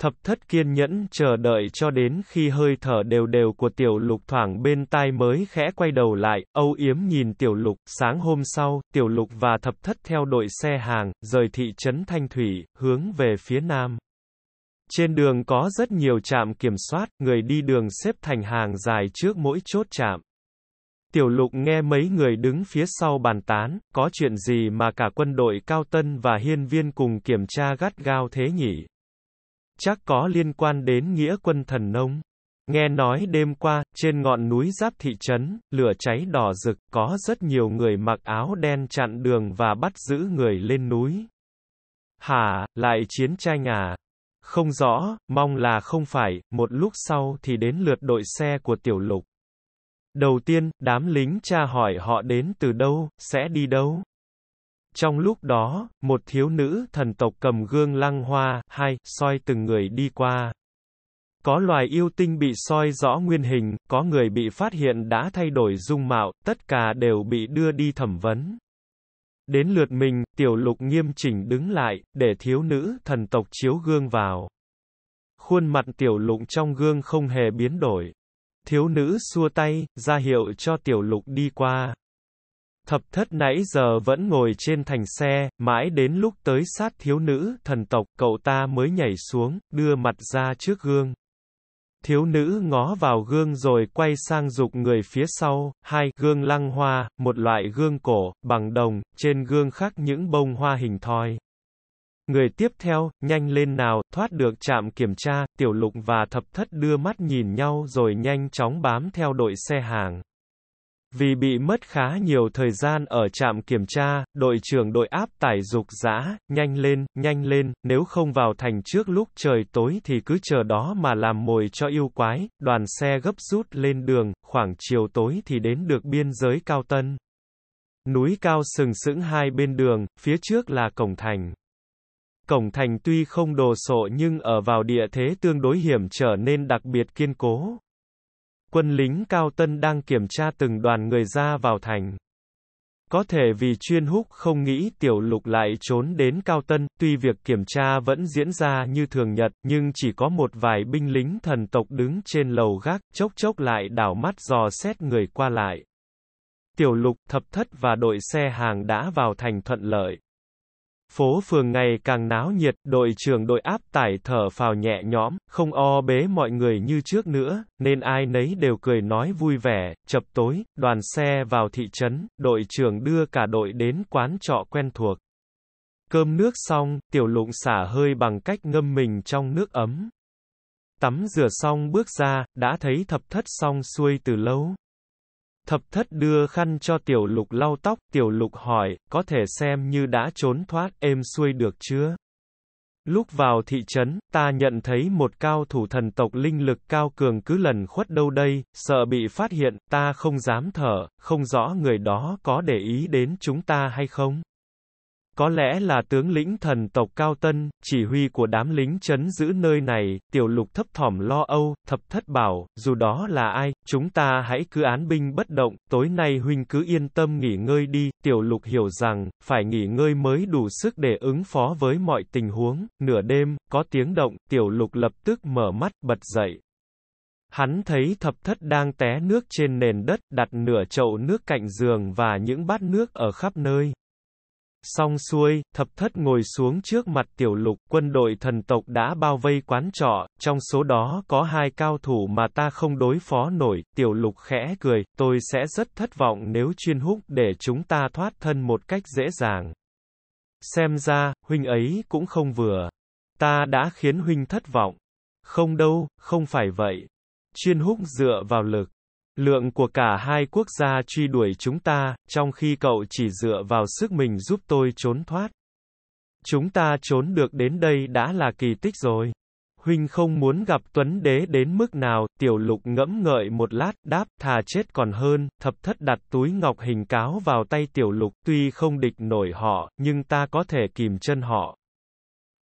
S1: Thập thất kiên nhẫn chờ đợi cho đến khi hơi thở đều đều của tiểu lục thoảng bên tai mới khẽ quay đầu lại, âu yếm nhìn tiểu lục, sáng hôm sau, tiểu lục và thập thất theo đội xe hàng, rời thị trấn Thanh Thủy, hướng về phía nam. Trên đường có rất nhiều trạm kiểm soát, người đi đường xếp thành hàng dài trước mỗi chốt trạm. Tiểu lục nghe mấy người đứng phía sau bàn tán, có chuyện gì mà cả quân đội cao tân và hiên viên cùng kiểm tra gắt gao thế nhỉ? Chắc có liên quan đến nghĩa quân thần nông. Nghe nói đêm qua, trên ngọn núi giáp thị trấn, lửa cháy đỏ rực, có rất nhiều người mặc áo đen chặn đường và bắt giữ người lên núi. Hả, lại chiến tranh à? Không rõ, mong là không phải, một lúc sau thì đến lượt đội xe của tiểu lục. Đầu tiên, đám lính tra hỏi họ đến từ đâu, sẽ đi đâu. Trong lúc đó, một thiếu nữ thần tộc cầm gương lăng hoa, hai, soi từng người đi qua. Có loài yêu tinh bị soi rõ nguyên hình, có người bị phát hiện đã thay đổi dung mạo, tất cả đều bị đưa đi thẩm vấn. Đến lượt mình, tiểu lục nghiêm chỉnh đứng lại, để thiếu nữ thần tộc chiếu gương vào. Khuôn mặt tiểu lục trong gương không hề biến đổi. Thiếu nữ xua tay, ra hiệu cho tiểu lục đi qua. Thập thất nãy giờ vẫn ngồi trên thành xe, mãi đến lúc tới sát thiếu nữ thần tộc cậu ta mới nhảy xuống, đưa mặt ra trước gương. Thiếu nữ ngó vào gương rồi quay sang dục người phía sau, hai, gương lăng hoa, một loại gương cổ, bằng đồng, trên gương khắc những bông hoa hình thoi. Người tiếp theo, nhanh lên nào, thoát được chạm kiểm tra, tiểu lục và thập thất đưa mắt nhìn nhau rồi nhanh chóng bám theo đội xe hàng. Vì bị mất khá nhiều thời gian ở trạm kiểm tra, đội trưởng đội áp tải dục dã, nhanh lên, nhanh lên, nếu không vào thành trước lúc trời tối thì cứ chờ đó mà làm mồi cho yêu quái, đoàn xe gấp rút lên đường, khoảng chiều tối thì đến được biên giới cao tân. Núi cao sừng sững hai bên đường, phía trước là cổng thành. Cổng thành tuy không đồ sộ nhưng ở vào địa thế tương đối hiểm trở nên đặc biệt kiên cố quân lính Cao Tân đang kiểm tra từng đoàn người ra vào thành. Có thể vì chuyên húc không nghĩ tiểu lục lại trốn đến Cao Tân, tuy việc kiểm tra vẫn diễn ra như thường nhật, nhưng chỉ có một vài binh lính thần tộc đứng trên lầu gác, chốc chốc lại đảo mắt dò xét người qua lại. Tiểu lục, thập thất và đội xe hàng đã vào thành thuận lợi phố phường ngày càng náo nhiệt, đội trưởng đội áp tải thở phào nhẹ nhõm, không o bế mọi người như trước nữa, nên ai nấy đều cười nói vui vẻ, chập tối, đoàn xe vào thị trấn, đội trưởng đưa cả đội đến quán trọ quen thuộc. Cơm nước xong, tiểu lụng xả hơi bằng cách ngâm mình trong nước ấm. Tắm rửa xong bước ra, đã thấy thập thất xong xuôi từ lâu. Thập thất đưa khăn cho tiểu lục lau tóc, tiểu lục hỏi, có thể xem như đã trốn thoát, êm xuôi được chưa? Lúc vào thị trấn, ta nhận thấy một cao thủ thần tộc linh lực cao cường cứ lần khuất đâu đây, sợ bị phát hiện, ta không dám thở, không rõ người đó có để ý đến chúng ta hay không. Có lẽ là tướng lĩnh thần tộc Cao Tân, chỉ huy của đám lính chấn giữ nơi này, tiểu lục thấp thỏm lo âu, thập thất bảo, dù đó là ai, chúng ta hãy cứ án binh bất động, tối nay huynh cứ yên tâm nghỉ ngơi đi, tiểu lục hiểu rằng, phải nghỉ ngơi mới đủ sức để ứng phó với mọi tình huống, nửa đêm, có tiếng động, tiểu lục lập tức mở mắt, bật dậy. Hắn thấy thập thất đang té nước trên nền đất, đặt nửa chậu nước cạnh giường và những bát nước ở khắp nơi. Xong xuôi, thập thất ngồi xuống trước mặt tiểu lục, quân đội thần tộc đã bao vây quán trọ, trong số đó có hai cao thủ mà ta không đối phó nổi, tiểu lục khẽ cười, tôi sẽ rất thất vọng nếu chuyên húc để chúng ta thoát thân một cách dễ dàng. Xem ra, huynh ấy cũng không vừa. Ta đã khiến huynh thất vọng. Không đâu, không phải vậy. Chuyên húc dựa vào lực, Lượng của cả hai quốc gia truy đuổi chúng ta, trong khi cậu chỉ dựa vào sức mình giúp tôi trốn thoát. Chúng ta trốn được đến đây đã là kỳ tích rồi. Huynh không muốn gặp Tuấn Đế đến mức nào, tiểu lục ngẫm ngợi một lát, đáp, thà chết còn hơn, thập thất đặt túi ngọc hình cáo vào tay tiểu lục, tuy không địch nổi họ, nhưng ta có thể kìm chân họ.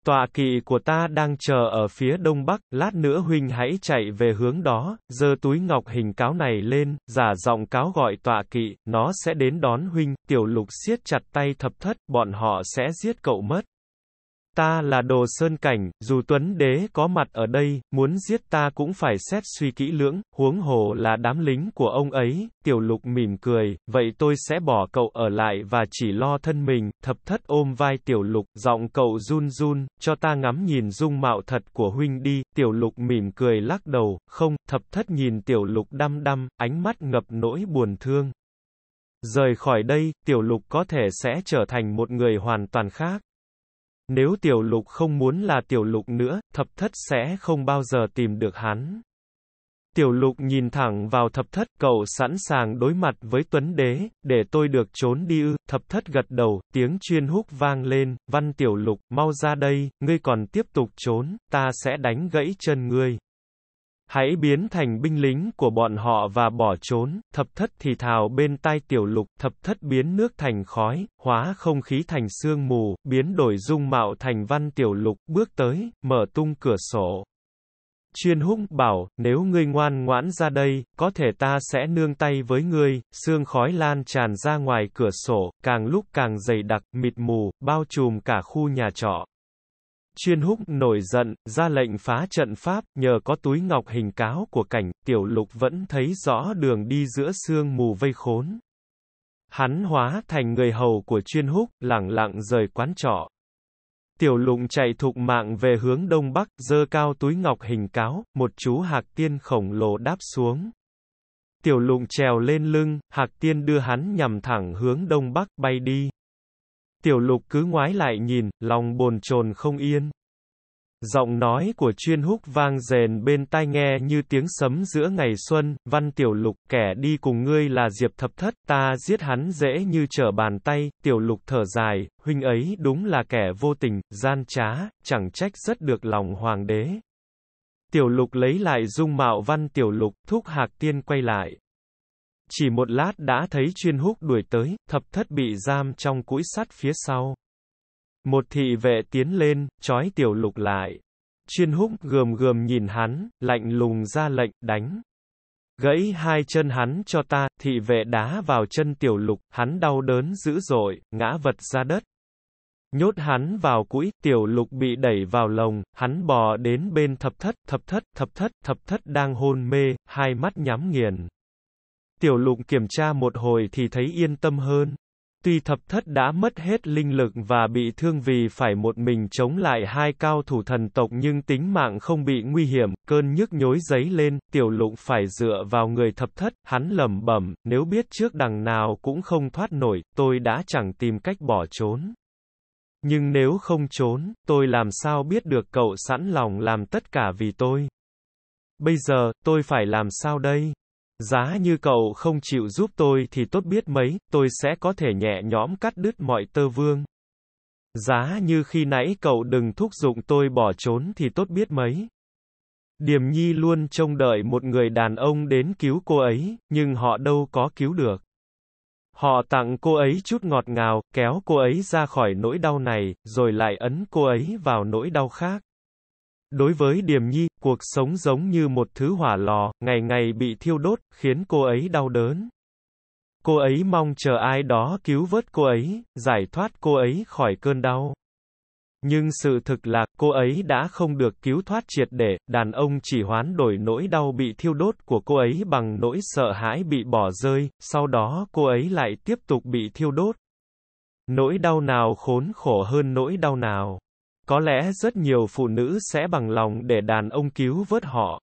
S1: Tọa kỵ của ta đang chờ ở phía đông bắc, lát nữa huynh hãy chạy về hướng đó, giơ túi ngọc hình cáo này lên, giả giọng cáo gọi tọa kỵ, nó sẽ đến đón huynh, tiểu lục siết chặt tay thập thất, bọn họ sẽ giết cậu mất ta là đồ sơn cảnh, dù tuấn đế có mặt ở đây, muốn giết ta cũng phải xét suy kỹ lưỡng, huống hồ là đám lính của ông ấy, tiểu lục mỉm cười, vậy tôi sẽ bỏ cậu ở lại và chỉ lo thân mình, thập thất ôm vai tiểu lục, giọng cậu run run, cho ta ngắm nhìn dung mạo thật của huynh đi, tiểu lục mỉm cười lắc đầu, không, thập thất nhìn tiểu lục đăm đăm, ánh mắt ngập nỗi buồn thương. Rời khỏi đây, tiểu lục có thể sẽ trở thành một người hoàn toàn khác, nếu tiểu lục không muốn là tiểu lục nữa, thập thất sẽ không bao giờ tìm được hắn. Tiểu lục nhìn thẳng vào thập thất, cậu sẵn sàng đối mặt với tuấn đế, để tôi được trốn đi ư, thập thất gật đầu, tiếng chuyên húc vang lên, văn tiểu lục, mau ra đây, ngươi còn tiếp tục trốn, ta sẽ đánh gãy chân ngươi. Hãy biến thành binh lính của bọn họ và bỏ trốn, thập thất thì thào bên tai tiểu lục, thập thất biến nước thành khói, hóa không khí thành sương mù, biến đổi dung mạo thành văn tiểu lục, bước tới, mở tung cửa sổ. Chuyên húc bảo, nếu ngươi ngoan ngoãn ra đây, có thể ta sẽ nương tay với ngươi, sương khói lan tràn ra ngoài cửa sổ, càng lúc càng dày đặc, mịt mù, bao trùm cả khu nhà trọ. Chuyên húc nổi giận, ra lệnh phá trận pháp, nhờ có túi ngọc hình cáo của cảnh, tiểu lục vẫn thấy rõ đường đi giữa sương mù vây khốn. Hắn hóa thành người hầu của chuyên húc, lẳng lặng rời quán trọ. Tiểu Lục chạy thục mạng về hướng đông bắc, dơ cao túi ngọc hình cáo, một chú hạc tiên khổng lồ đáp xuống. Tiểu lụng trèo lên lưng, hạc tiên đưa hắn nhằm thẳng hướng đông bắc bay đi. Tiểu lục cứ ngoái lại nhìn, lòng bồn chồn không yên. Giọng nói của chuyên húc vang rền bên tai nghe như tiếng sấm giữa ngày xuân, văn tiểu lục kẻ đi cùng ngươi là diệp thập thất, ta giết hắn dễ như trở bàn tay, tiểu lục thở dài, huynh ấy đúng là kẻ vô tình, gian trá, chẳng trách rất được lòng hoàng đế. Tiểu lục lấy lại dung mạo văn tiểu lục, thúc hạc tiên quay lại. Chỉ một lát đã thấy chuyên húc đuổi tới, thập thất bị giam trong cũi sắt phía sau. Một thị vệ tiến lên, trói tiểu lục lại. Chuyên húc gườm gườm nhìn hắn, lạnh lùng ra lệnh, đánh. Gãy hai chân hắn cho ta, thị vệ đá vào chân tiểu lục, hắn đau đớn dữ dội, ngã vật ra đất. Nhốt hắn vào cũi, tiểu lục bị đẩy vào lồng, hắn bò đến bên thập thất, thập thất, thập thất, thập thất đang hôn mê, hai mắt nhắm nghiền tiểu lụng kiểm tra một hồi thì thấy yên tâm hơn. Tuy thập thất đã mất hết linh lực và bị thương vì phải một mình chống lại hai cao thủ thần tộc nhưng tính mạng không bị nguy hiểm, cơn nhức nhối giấy lên, tiểu lụng phải dựa vào người thập thất, hắn lầm bẩm, nếu biết trước đằng nào cũng không thoát nổi, tôi đã chẳng tìm cách bỏ trốn. Nhưng nếu không trốn, tôi làm sao biết được cậu sẵn lòng làm tất cả vì tôi. Bây giờ, tôi phải làm sao đây? Giá như cậu không chịu giúp tôi thì tốt biết mấy, tôi sẽ có thể nhẹ nhõm cắt đứt mọi tơ vương. Giá như khi nãy cậu đừng thúc giục tôi bỏ trốn thì tốt biết mấy. Điềm Nhi luôn trông đợi một người đàn ông đến cứu cô ấy, nhưng họ đâu có cứu được. Họ tặng cô ấy chút ngọt ngào, kéo cô ấy ra khỏi nỗi đau này, rồi lại ấn cô ấy vào nỗi đau khác. Đối với Điềm Nhi, cuộc sống giống như một thứ hỏa lò, ngày ngày bị thiêu đốt, khiến cô ấy đau đớn. Cô ấy mong chờ ai đó cứu vớt cô ấy, giải thoát cô ấy khỏi cơn đau. Nhưng sự thực là, cô ấy đã không được cứu thoát triệt để, đàn ông chỉ hoán đổi nỗi đau bị thiêu đốt của cô ấy bằng nỗi sợ hãi bị bỏ rơi, sau đó cô ấy lại tiếp tục bị thiêu đốt. Nỗi đau nào khốn khổ hơn nỗi đau nào. Có lẽ rất nhiều phụ nữ sẽ bằng lòng để đàn ông cứu vớt họ.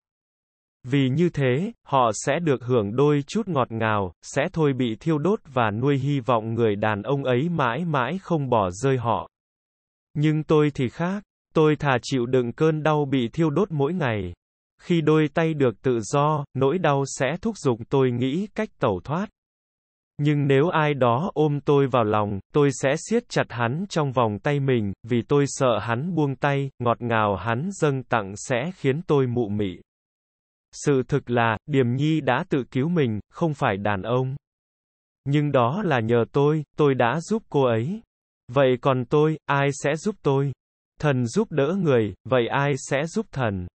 S1: Vì như thế, họ sẽ được hưởng đôi chút ngọt ngào, sẽ thôi bị thiêu đốt và nuôi hy vọng người đàn ông ấy mãi mãi không bỏ rơi họ. Nhưng tôi thì khác, tôi thà chịu đựng cơn đau bị thiêu đốt mỗi ngày. Khi đôi tay được tự do, nỗi đau sẽ thúc giục tôi nghĩ cách tẩu thoát. Nhưng nếu ai đó ôm tôi vào lòng, tôi sẽ siết chặt hắn trong vòng tay mình, vì tôi sợ hắn buông tay, ngọt ngào hắn dâng tặng sẽ khiến tôi mụ mị. Sự thực là, Điềm Nhi đã tự cứu mình, không phải đàn ông. Nhưng đó là nhờ tôi, tôi đã giúp cô ấy. Vậy còn tôi, ai sẽ giúp tôi? Thần giúp đỡ người, vậy ai sẽ giúp thần?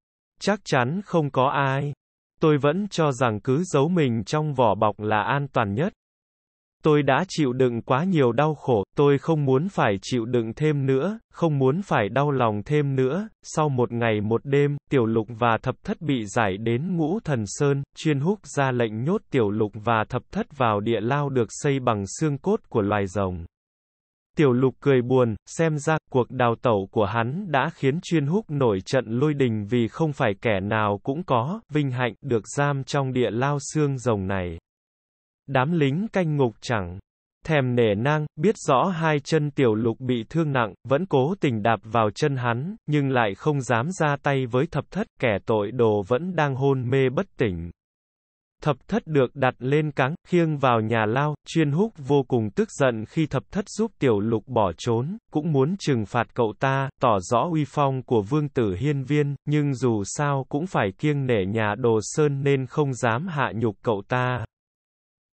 S1: Chắc chắn không có ai. Tôi vẫn cho rằng cứ giấu mình trong vỏ bọc là an toàn nhất. Tôi đã chịu đựng quá nhiều đau khổ, tôi không muốn phải chịu đựng thêm nữa, không muốn phải đau lòng thêm nữa. Sau một ngày một đêm, Tiểu Lục và Thập Thất bị giải đến Ngũ Thần Sơn, chuyên húc ra lệnh nhốt Tiểu Lục và Thập Thất vào địa lao được xây bằng xương cốt của loài rồng. Tiểu lục cười buồn, xem ra, cuộc đào tẩu của hắn đã khiến chuyên húc nổi trận lôi đình vì không phải kẻ nào cũng có, vinh hạnh, được giam trong địa lao xương rồng này. Đám lính canh ngục chẳng thèm nể nang, biết rõ hai chân tiểu lục bị thương nặng, vẫn cố tình đạp vào chân hắn, nhưng lại không dám ra tay với thập thất, kẻ tội đồ vẫn đang hôn mê bất tỉnh. Thập thất được đặt lên cáng, khiêng vào nhà lao, chuyên húc vô cùng tức giận khi thập thất giúp tiểu lục bỏ trốn, cũng muốn trừng phạt cậu ta, tỏ rõ uy phong của vương tử hiên viên, nhưng dù sao cũng phải kiêng nể nhà đồ sơn nên không dám hạ nhục cậu ta.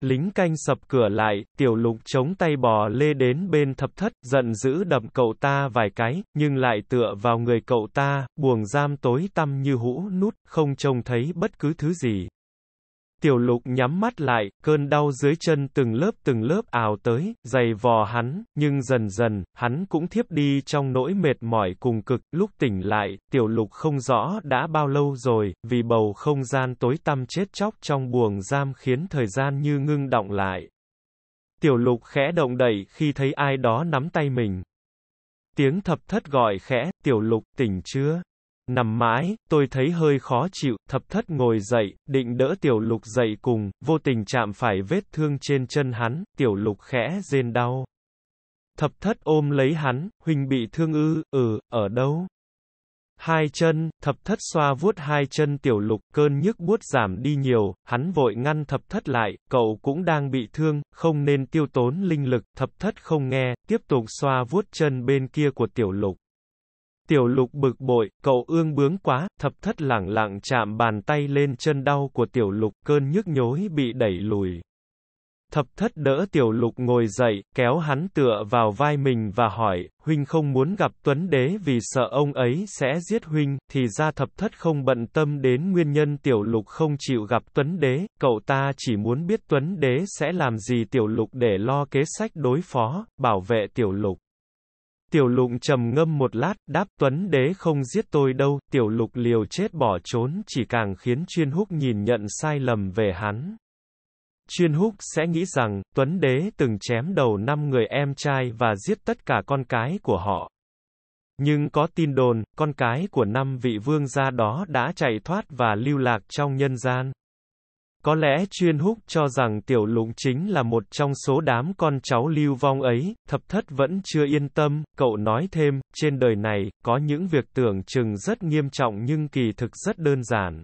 S1: Lính canh sập cửa lại, tiểu lục chống tay bò lê đến bên thập thất, giận dữ đập cậu ta vài cái, nhưng lại tựa vào người cậu ta, buồng giam tối tăm như hũ nút, không trông thấy bất cứ thứ gì. Tiểu lục nhắm mắt lại, cơn đau dưới chân từng lớp từng lớp ào tới, dày vò hắn, nhưng dần dần, hắn cũng thiếp đi trong nỗi mệt mỏi cùng cực, lúc tỉnh lại, tiểu lục không rõ đã bao lâu rồi, vì bầu không gian tối tăm chết chóc trong buồng giam khiến thời gian như ngưng động lại. Tiểu lục khẽ động đẩy khi thấy ai đó nắm tay mình. Tiếng thập thất gọi khẽ, tiểu lục tỉnh chưa? Nằm mãi, tôi thấy hơi khó chịu, thập thất ngồi dậy, định đỡ tiểu lục dậy cùng, vô tình chạm phải vết thương trên chân hắn, tiểu lục khẽ rên đau. Thập thất ôm lấy hắn, huynh bị thương ư, ừ, ở đâu? Hai chân, thập thất xoa vuốt hai chân tiểu lục, cơn nhức buốt giảm đi nhiều, hắn vội ngăn thập thất lại, cậu cũng đang bị thương, không nên tiêu tốn linh lực, thập thất không nghe, tiếp tục xoa vuốt chân bên kia của tiểu lục. Tiểu lục bực bội, cậu ương bướng quá, thập thất lẳng lặng chạm bàn tay lên chân đau của tiểu lục cơn nhức nhối bị đẩy lùi. Thập thất đỡ tiểu lục ngồi dậy, kéo hắn tựa vào vai mình và hỏi, huynh không muốn gặp tuấn đế vì sợ ông ấy sẽ giết huynh, thì ra thập thất không bận tâm đến nguyên nhân tiểu lục không chịu gặp tuấn đế, cậu ta chỉ muốn biết tuấn đế sẽ làm gì tiểu lục để lo kế sách đối phó, bảo vệ tiểu lục. Tiểu lụng trầm ngâm một lát, đáp tuấn đế không giết tôi đâu, tiểu lục liều chết bỏ trốn chỉ càng khiến chuyên húc nhìn nhận sai lầm về hắn. Chuyên húc sẽ nghĩ rằng, tuấn đế từng chém đầu năm người em trai và giết tất cả con cái của họ. Nhưng có tin đồn, con cái của năm vị vương gia đó đã chạy thoát và lưu lạc trong nhân gian. Có lẽ chuyên húc cho rằng tiểu lũng chính là một trong số đám con cháu lưu vong ấy, thập thất vẫn chưa yên tâm, cậu nói thêm, trên đời này, có những việc tưởng chừng rất nghiêm trọng nhưng kỳ thực rất đơn giản.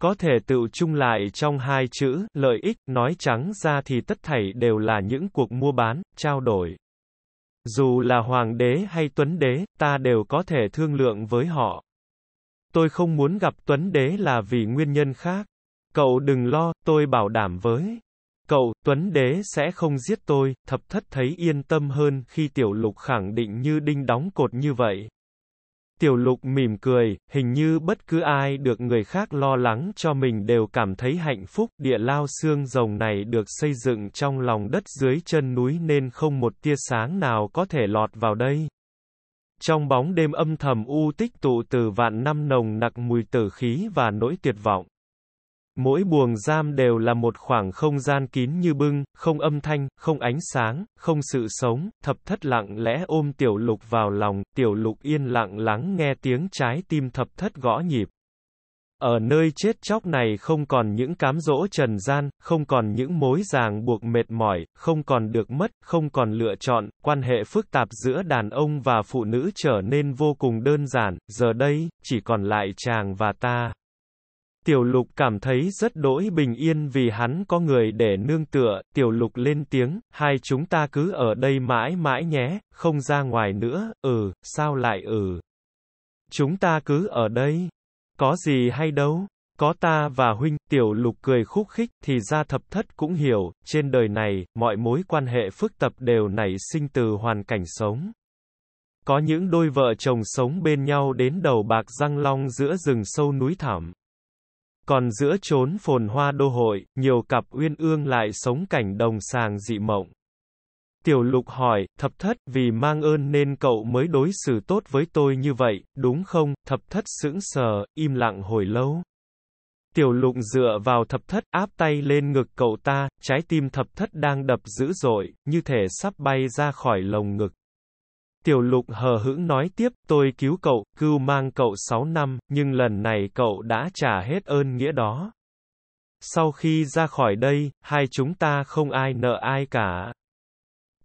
S1: Có thể tự chung lại trong hai chữ, lợi ích, nói trắng ra thì tất thảy đều là những cuộc mua bán, trao đổi. Dù là hoàng đế hay tuấn đế, ta đều có thể thương lượng với họ. Tôi không muốn gặp tuấn đế là vì nguyên nhân khác. Cậu đừng lo, tôi bảo đảm với. Cậu, Tuấn Đế sẽ không giết tôi, thập thất thấy yên tâm hơn khi tiểu lục khẳng định như đinh đóng cột như vậy. Tiểu lục mỉm cười, hình như bất cứ ai được người khác lo lắng cho mình đều cảm thấy hạnh phúc, địa lao xương rồng này được xây dựng trong lòng đất dưới chân núi nên không một tia sáng nào có thể lọt vào đây. Trong bóng đêm âm thầm u tích tụ từ vạn năm nồng nặc mùi tử khí và nỗi tuyệt vọng. Mỗi buồng giam đều là một khoảng không gian kín như bưng, không âm thanh, không ánh sáng, không sự sống, thập thất lặng lẽ ôm tiểu lục vào lòng, tiểu lục yên lặng lắng nghe tiếng trái tim thập thất gõ nhịp. Ở nơi chết chóc này không còn những cám dỗ trần gian, không còn những mối ràng buộc mệt mỏi, không còn được mất, không còn lựa chọn, quan hệ phức tạp giữa đàn ông và phụ nữ trở nên vô cùng đơn giản, giờ đây, chỉ còn lại chàng và ta. Tiểu lục cảm thấy rất đỗi bình yên vì hắn có người để nương tựa, tiểu lục lên tiếng, hai chúng ta cứ ở đây mãi mãi nhé, không ra ngoài nữa, ừ, sao lại ừ. Chúng ta cứ ở đây, có gì hay đâu, có ta và huynh, tiểu lục cười khúc khích, thì ra thập thất cũng hiểu, trên đời này, mọi mối quan hệ phức tạp đều nảy sinh từ hoàn cảnh sống. Có những đôi vợ chồng sống bên nhau đến đầu bạc răng long giữa rừng sâu núi thẳm, còn giữa chốn phồn hoa đô hội, nhiều cặp uyên ương lại sống cảnh đồng sàng dị mộng. Tiểu lục hỏi, thập thất, vì mang ơn nên cậu mới đối xử tốt với tôi như vậy, đúng không? Thập thất sững sờ, im lặng hồi lâu. Tiểu lục dựa vào thập thất, áp tay lên ngực cậu ta, trái tim thập thất đang đập dữ dội, như thể sắp bay ra khỏi lồng ngực. Tiểu lục hờ hững nói tiếp, tôi cứu cậu, cưu mang cậu 6 năm, nhưng lần này cậu đã trả hết ơn nghĩa đó. Sau khi ra khỏi đây, hai chúng ta không ai nợ ai cả.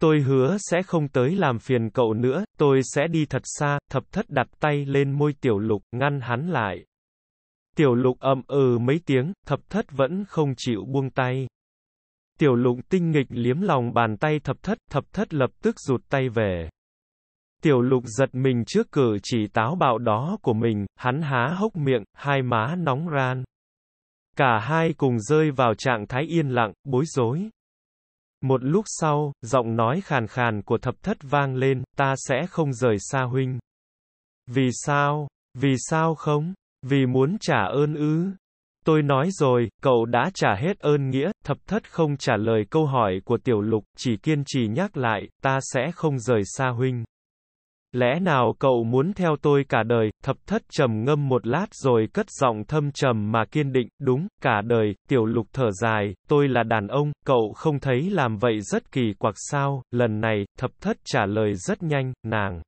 S1: Tôi hứa sẽ không tới làm phiền cậu nữa, tôi sẽ đi thật xa, thập thất đặt tay lên môi tiểu lục, ngăn hắn lại. Tiểu lục ậm ừ mấy tiếng, thập thất vẫn không chịu buông tay. Tiểu lục tinh nghịch liếm lòng bàn tay thập thất, thập thất lập tức rụt tay về. Tiểu lục giật mình trước cử chỉ táo bạo đó của mình, hắn há hốc miệng, hai má nóng ran. Cả hai cùng rơi vào trạng thái yên lặng, bối rối. Một lúc sau, giọng nói khàn khàn của thập thất vang lên, ta sẽ không rời xa huynh. Vì sao? Vì sao không? Vì muốn trả ơn ư? Tôi nói rồi, cậu đã trả hết ơn nghĩa, thập thất không trả lời câu hỏi của tiểu lục, chỉ kiên trì nhắc lại, ta sẽ không rời xa huynh. Lẽ nào cậu muốn theo tôi cả đời, thập thất trầm ngâm một lát rồi cất giọng thâm trầm mà kiên định, đúng, cả đời, tiểu lục thở dài, tôi là đàn ông, cậu không thấy làm vậy rất kỳ quặc sao, lần này, thập thất trả lời rất nhanh, nàng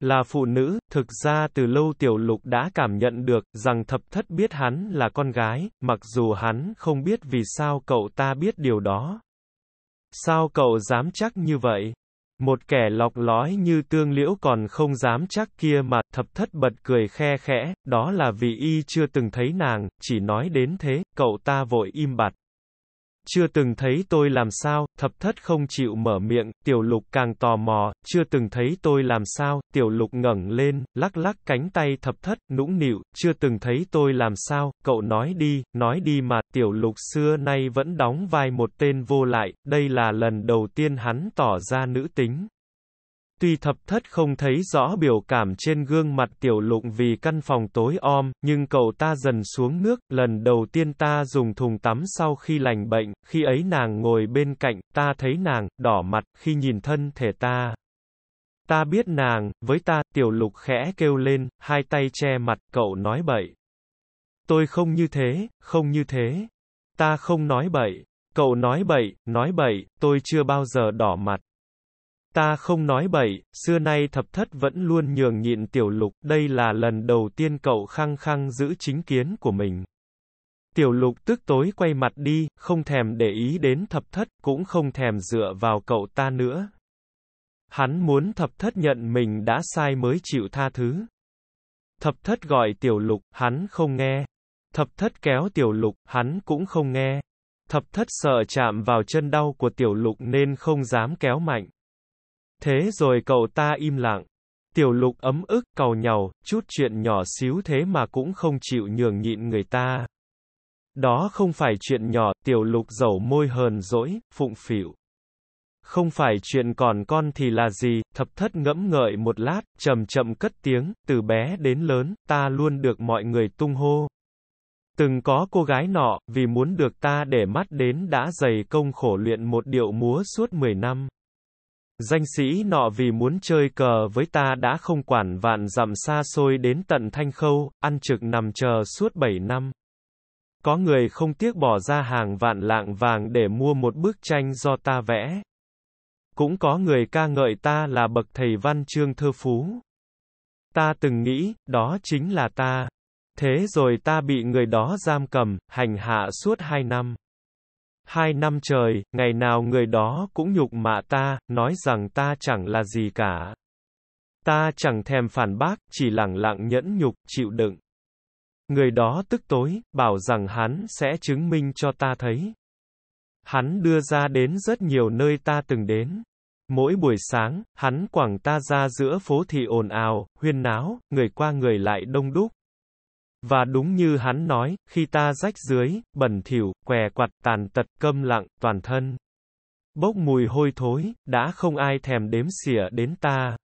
S1: là phụ nữ, thực ra từ lâu tiểu lục đã cảm nhận được rằng thập thất biết hắn là con gái, mặc dù hắn không biết vì sao cậu ta biết điều đó. Sao cậu dám chắc như vậy? Một kẻ lọc lói như tương liễu còn không dám chắc kia mà, thập thất bật cười khe khẽ, đó là vì y chưa từng thấy nàng, chỉ nói đến thế, cậu ta vội im bặt chưa từng thấy tôi làm sao, thập thất không chịu mở miệng, tiểu lục càng tò mò, chưa từng thấy tôi làm sao, tiểu lục ngẩng lên, lắc lắc cánh tay thập thất, nũng nịu, chưa từng thấy tôi làm sao, cậu nói đi, nói đi mà, tiểu lục xưa nay vẫn đóng vai một tên vô lại, đây là lần đầu tiên hắn tỏ ra nữ tính. Tuy thập thất không thấy rõ biểu cảm trên gương mặt tiểu lụng vì căn phòng tối om, nhưng cậu ta dần xuống nước, lần đầu tiên ta dùng thùng tắm sau khi lành bệnh, khi ấy nàng ngồi bên cạnh, ta thấy nàng, đỏ mặt, khi nhìn thân thể ta. Ta biết nàng, với ta, tiểu lục khẽ kêu lên, hai tay che mặt, cậu nói bậy. Tôi không như thế, không như thế. Ta không nói bậy. Cậu nói bậy, nói bậy, tôi chưa bao giờ đỏ mặt. Ta không nói bậy, xưa nay thập thất vẫn luôn nhường nhịn tiểu lục, đây là lần đầu tiên cậu khăng khăng giữ chính kiến của mình. Tiểu lục tức tối quay mặt đi, không thèm để ý đến thập thất, cũng không thèm dựa vào cậu ta nữa. Hắn muốn thập thất nhận mình đã sai mới chịu tha thứ. Thập thất gọi tiểu lục, hắn không nghe. Thập thất kéo tiểu lục, hắn cũng không nghe. Thập thất sợ chạm vào chân đau của tiểu lục nên không dám kéo mạnh. Thế rồi cậu ta im lặng. Tiểu lục ấm ức, cầu nhàu, chút chuyện nhỏ xíu thế mà cũng không chịu nhường nhịn người ta. Đó không phải chuyện nhỏ, tiểu lục dầu môi hờn dỗi, phụng phịu. Không phải chuyện còn con thì là gì, thập thất ngẫm ngợi một lát, chậm chậm cất tiếng, từ bé đến lớn, ta luôn được mọi người tung hô. Từng có cô gái nọ, vì muốn được ta để mắt đến đã dày công khổ luyện một điệu múa suốt 10 năm. Danh sĩ nọ vì muốn chơi cờ với ta đã không quản vạn dặm xa xôi đến tận Thanh Khâu, ăn trực nằm chờ suốt 7 năm. Có người không tiếc bỏ ra hàng vạn lạng vàng để mua một bức tranh do ta vẽ. Cũng có người ca ngợi ta là bậc thầy văn chương thơ phú. Ta từng nghĩ, đó chính là ta. Thế rồi ta bị người đó giam cầm, hành hạ suốt hai năm. Hai năm trời, ngày nào người đó cũng nhục mạ ta, nói rằng ta chẳng là gì cả. Ta chẳng thèm phản bác, chỉ lặng lặng nhẫn nhục, chịu đựng. Người đó tức tối, bảo rằng hắn sẽ chứng minh cho ta thấy. Hắn đưa ra đến rất nhiều nơi ta từng đến. Mỗi buổi sáng, hắn quẳng ta ra giữa phố thị ồn ào, huyên náo, người qua người lại đông đúc. Và đúng như hắn nói, khi ta rách dưới, bẩn thỉu, què quặt, tàn tật, câm lặng, toàn thân. Bốc mùi hôi thối, đã không ai thèm đếm xỉa đến ta.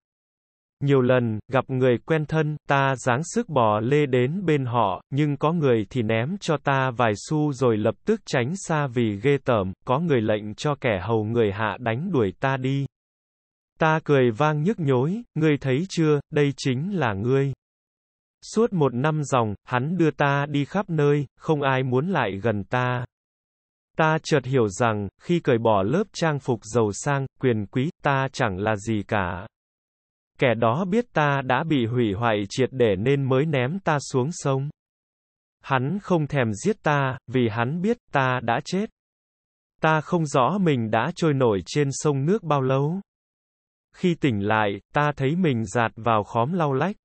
S1: Nhiều lần, gặp người quen thân, ta dáng sức bỏ lê đến bên họ, nhưng có người thì ném cho ta vài xu rồi lập tức tránh xa vì ghê tởm, có người lệnh cho kẻ hầu người hạ đánh đuổi ta đi. Ta cười vang nhức nhối, ngươi thấy chưa, đây chính là ngươi. Suốt một năm dòng, hắn đưa ta đi khắp nơi, không ai muốn lại gần ta. Ta chợt hiểu rằng, khi cởi bỏ lớp trang phục giàu sang, quyền quý, ta chẳng là gì cả. Kẻ đó biết ta đã bị hủy hoại triệt để nên mới ném ta xuống sông. Hắn không thèm giết ta, vì hắn biết ta đã chết. Ta không rõ mình đã trôi nổi trên sông nước bao lâu. Khi tỉnh lại, ta thấy mình dạt vào khóm lau lách.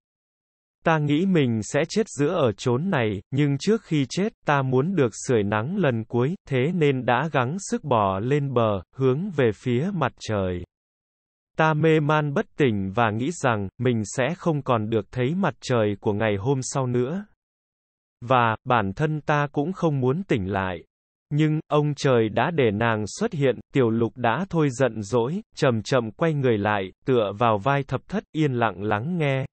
S1: Ta nghĩ mình sẽ chết giữa ở chốn này, nhưng trước khi chết, ta muốn được sưởi nắng lần cuối, thế nên đã gắng sức bỏ lên bờ, hướng về phía mặt trời. Ta mê man bất tỉnh và nghĩ rằng, mình sẽ không còn được thấy mặt trời của ngày hôm sau nữa. Và, bản thân ta cũng không muốn tỉnh lại. Nhưng, ông trời đã để nàng xuất hiện, tiểu lục đã thôi giận dỗi, chậm chậm quay người lại, tựa vào vai thập thất, yên lặng lắng nghe.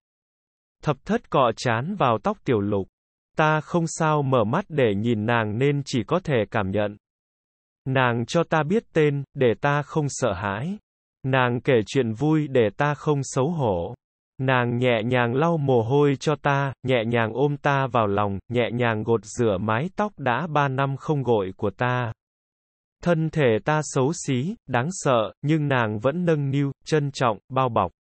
S1: Thập thất cọ chán vào tóc tiểu lục. Ta không sao mở mắt để nhìn nàng nên chỉ có thể cảm nhận. Nàng cho ta biết tên, để ta không sợ hãi. Nàng kể chuyện vui để ta không xấu hổ. Nàng nhẹ nhàng lau mồ hôi cho ta, nhẹ nhàng ôm ta vào lòng, nhẹ nhàng gột rửa mái tóc đã ba năm không gội của ta. Thân thể ta xấu xí, đáng sợ, nhưng nàng vẫn nâng niu, trân trọng, bao bọc.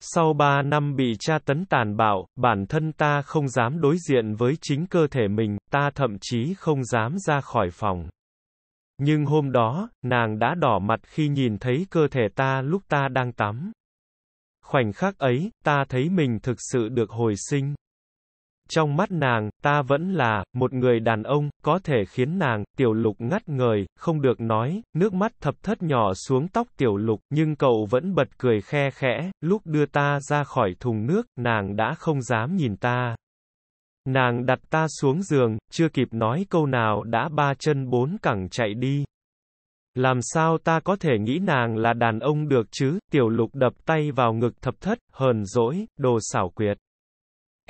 S1: Sau 3 năm bị tra tấn tàn bạo, bản thân ta không dám đối diện với chính cơ thể mình, ta thậm chí không dám ra khỏi phòng. Nhưng hôm đó, nàng đã đỏ mặt khi nhìn thấy cơ thể ta lúc ta đang tắm. Khoảnh khắc ấy, ta thấy mình thực sự được hồi sinh. Trong mắt nàng, ta vẫn là, một người đàn ông, có thể khiến nàng, tiểu lục ngắt người, không được nói, nước mắt thập thất nhỏ xuống tóc tiểu lục, nhưng cậu vẫn bật cười khe khẽ, lúc đưa ta ra khỏi thùng nước, nàng đã không dám nhìn ta. Nàng đặt ta xuống giường, chưa kịp nói câu nào đã ba chân bốn cẳng chạy đi. Làm sao ta có thể nghĩ nàng là đàn ông được chứ, tiểu lục đập tay vào ngực thập thất, hờn dỗi, đồ xảo quyệt.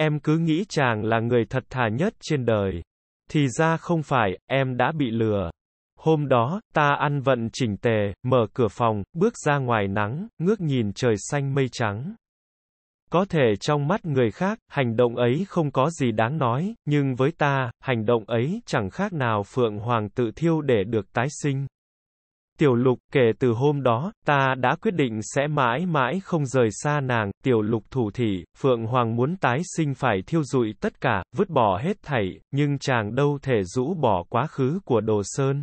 S1: Em cứ nghĩ chàng là người thật thà nhất trên đời. Thì ra không phải, em đã bị lừa. Hôm đó, ta ăn vận chỉnh tề, mở cửa phòng, bước ra ngoài nắng, ngước nhìn trời xanh mây trắng. Có thể trong mắt người khác, hành động ấy không có gì đáng nói, nhưng với ta, hành động ấy chẳng khác nào Phượng Hoàng tự thiêu để được tái sinh. Tiểu lục, kể từ hôm đó, ta đã quyết định sẽ mãi mãi không rời xa nàng, tiểu lục thủ Thị. Phượng Hoàng muốn tái sinh phải thiêu dụi tất cả, vứt bỏ hết thảy, nhưng chàng đâu thể rũ bỏ quá khứ của Đồ Sơn.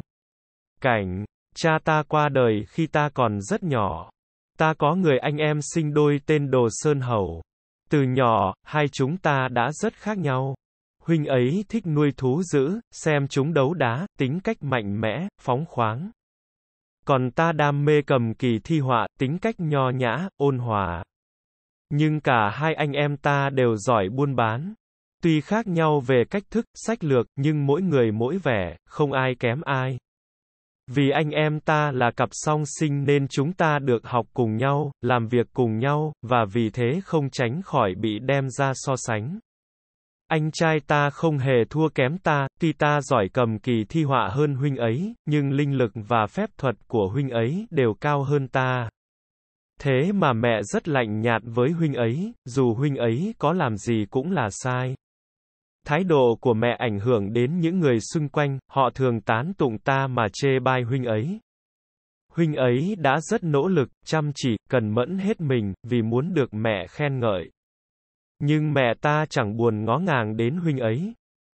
S1: Cảnh, cha ta qua đời khi ta còn rất nhỏ. Ta có người anh em sinh đôi tên Đồ Sơn Hầu. Từ nhỏ, hai chúng ta đã rất khác nhau. Huynh ấy thích nuôi thú dữ, xem chúng đấu đá, tính cách mạnh mẽ, phóng khoáng. Còn ta đam mê cầm kỳ thi họa, tính cách nho nhã, ôn hòa. Nhưng cả hai anh em ta đều giỏi buôn bán. Tuy khác nhau về cách thức, sách lược, nhưng mỗi người mỗi vẻ, không ai kém ai. Vì anh em ta là cặp song sinh nên chúng ta được học cùng nhau, làm việc cùng nhau, và vì thế không tránh khỏi bị đem ra so sánh. Anh trai ta không hề thua kém ta, tuy ta giỏi cầm kỳ thi họa hơn huynh ấy, nhưng linh lực và phép thuật của huynh ấy đều cao hơn ta. Thế mà mẹ rất lạnh nhạt với huynh ấy, dù huynh ấy có làm gì cũng là sai. Thái độ của mẹ ảnh hưởng đến những người xung quanh, họ thường tán tụng ta mà chê bai huynh ấy. Huynh ấy đã rất nỗ lực, chăm chỉ, cần mẫn hết mình, vì muốn được mẹ khen ngợi. Nhưng mẹ ta chẳng buồn ngó ngàng đến huynh ấy.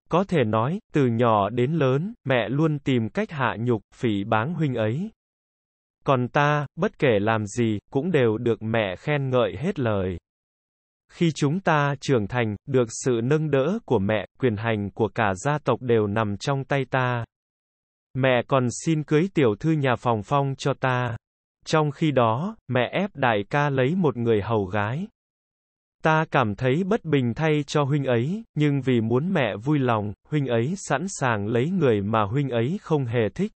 S1: Có thể nói, từ nhỏ đến lớn, mẹ luôn tìm cách hạ nhục, phỉ báng huynh ấy. Còn ta, bất kể làm gì, cũng đều được mẹ khen ngợi hết lời. Khi chúng ta trưởng thành, được sự nâng đỡ của mẹ, quyền hành của cả gia tộc đều nằm trong tay ta. Mẹ còn xin cưới tiểu thư nhà phòng phong cho ta. Trong khi đó, mẹ ép đại ca lấy một người hầu gái. Ta cảm thấy bất bình thay cho huynh ấy, nhưng vì muốn mẹ vui lòng, huynh ấy sẵn sàng lấy người mà huynh ấy không hề thích.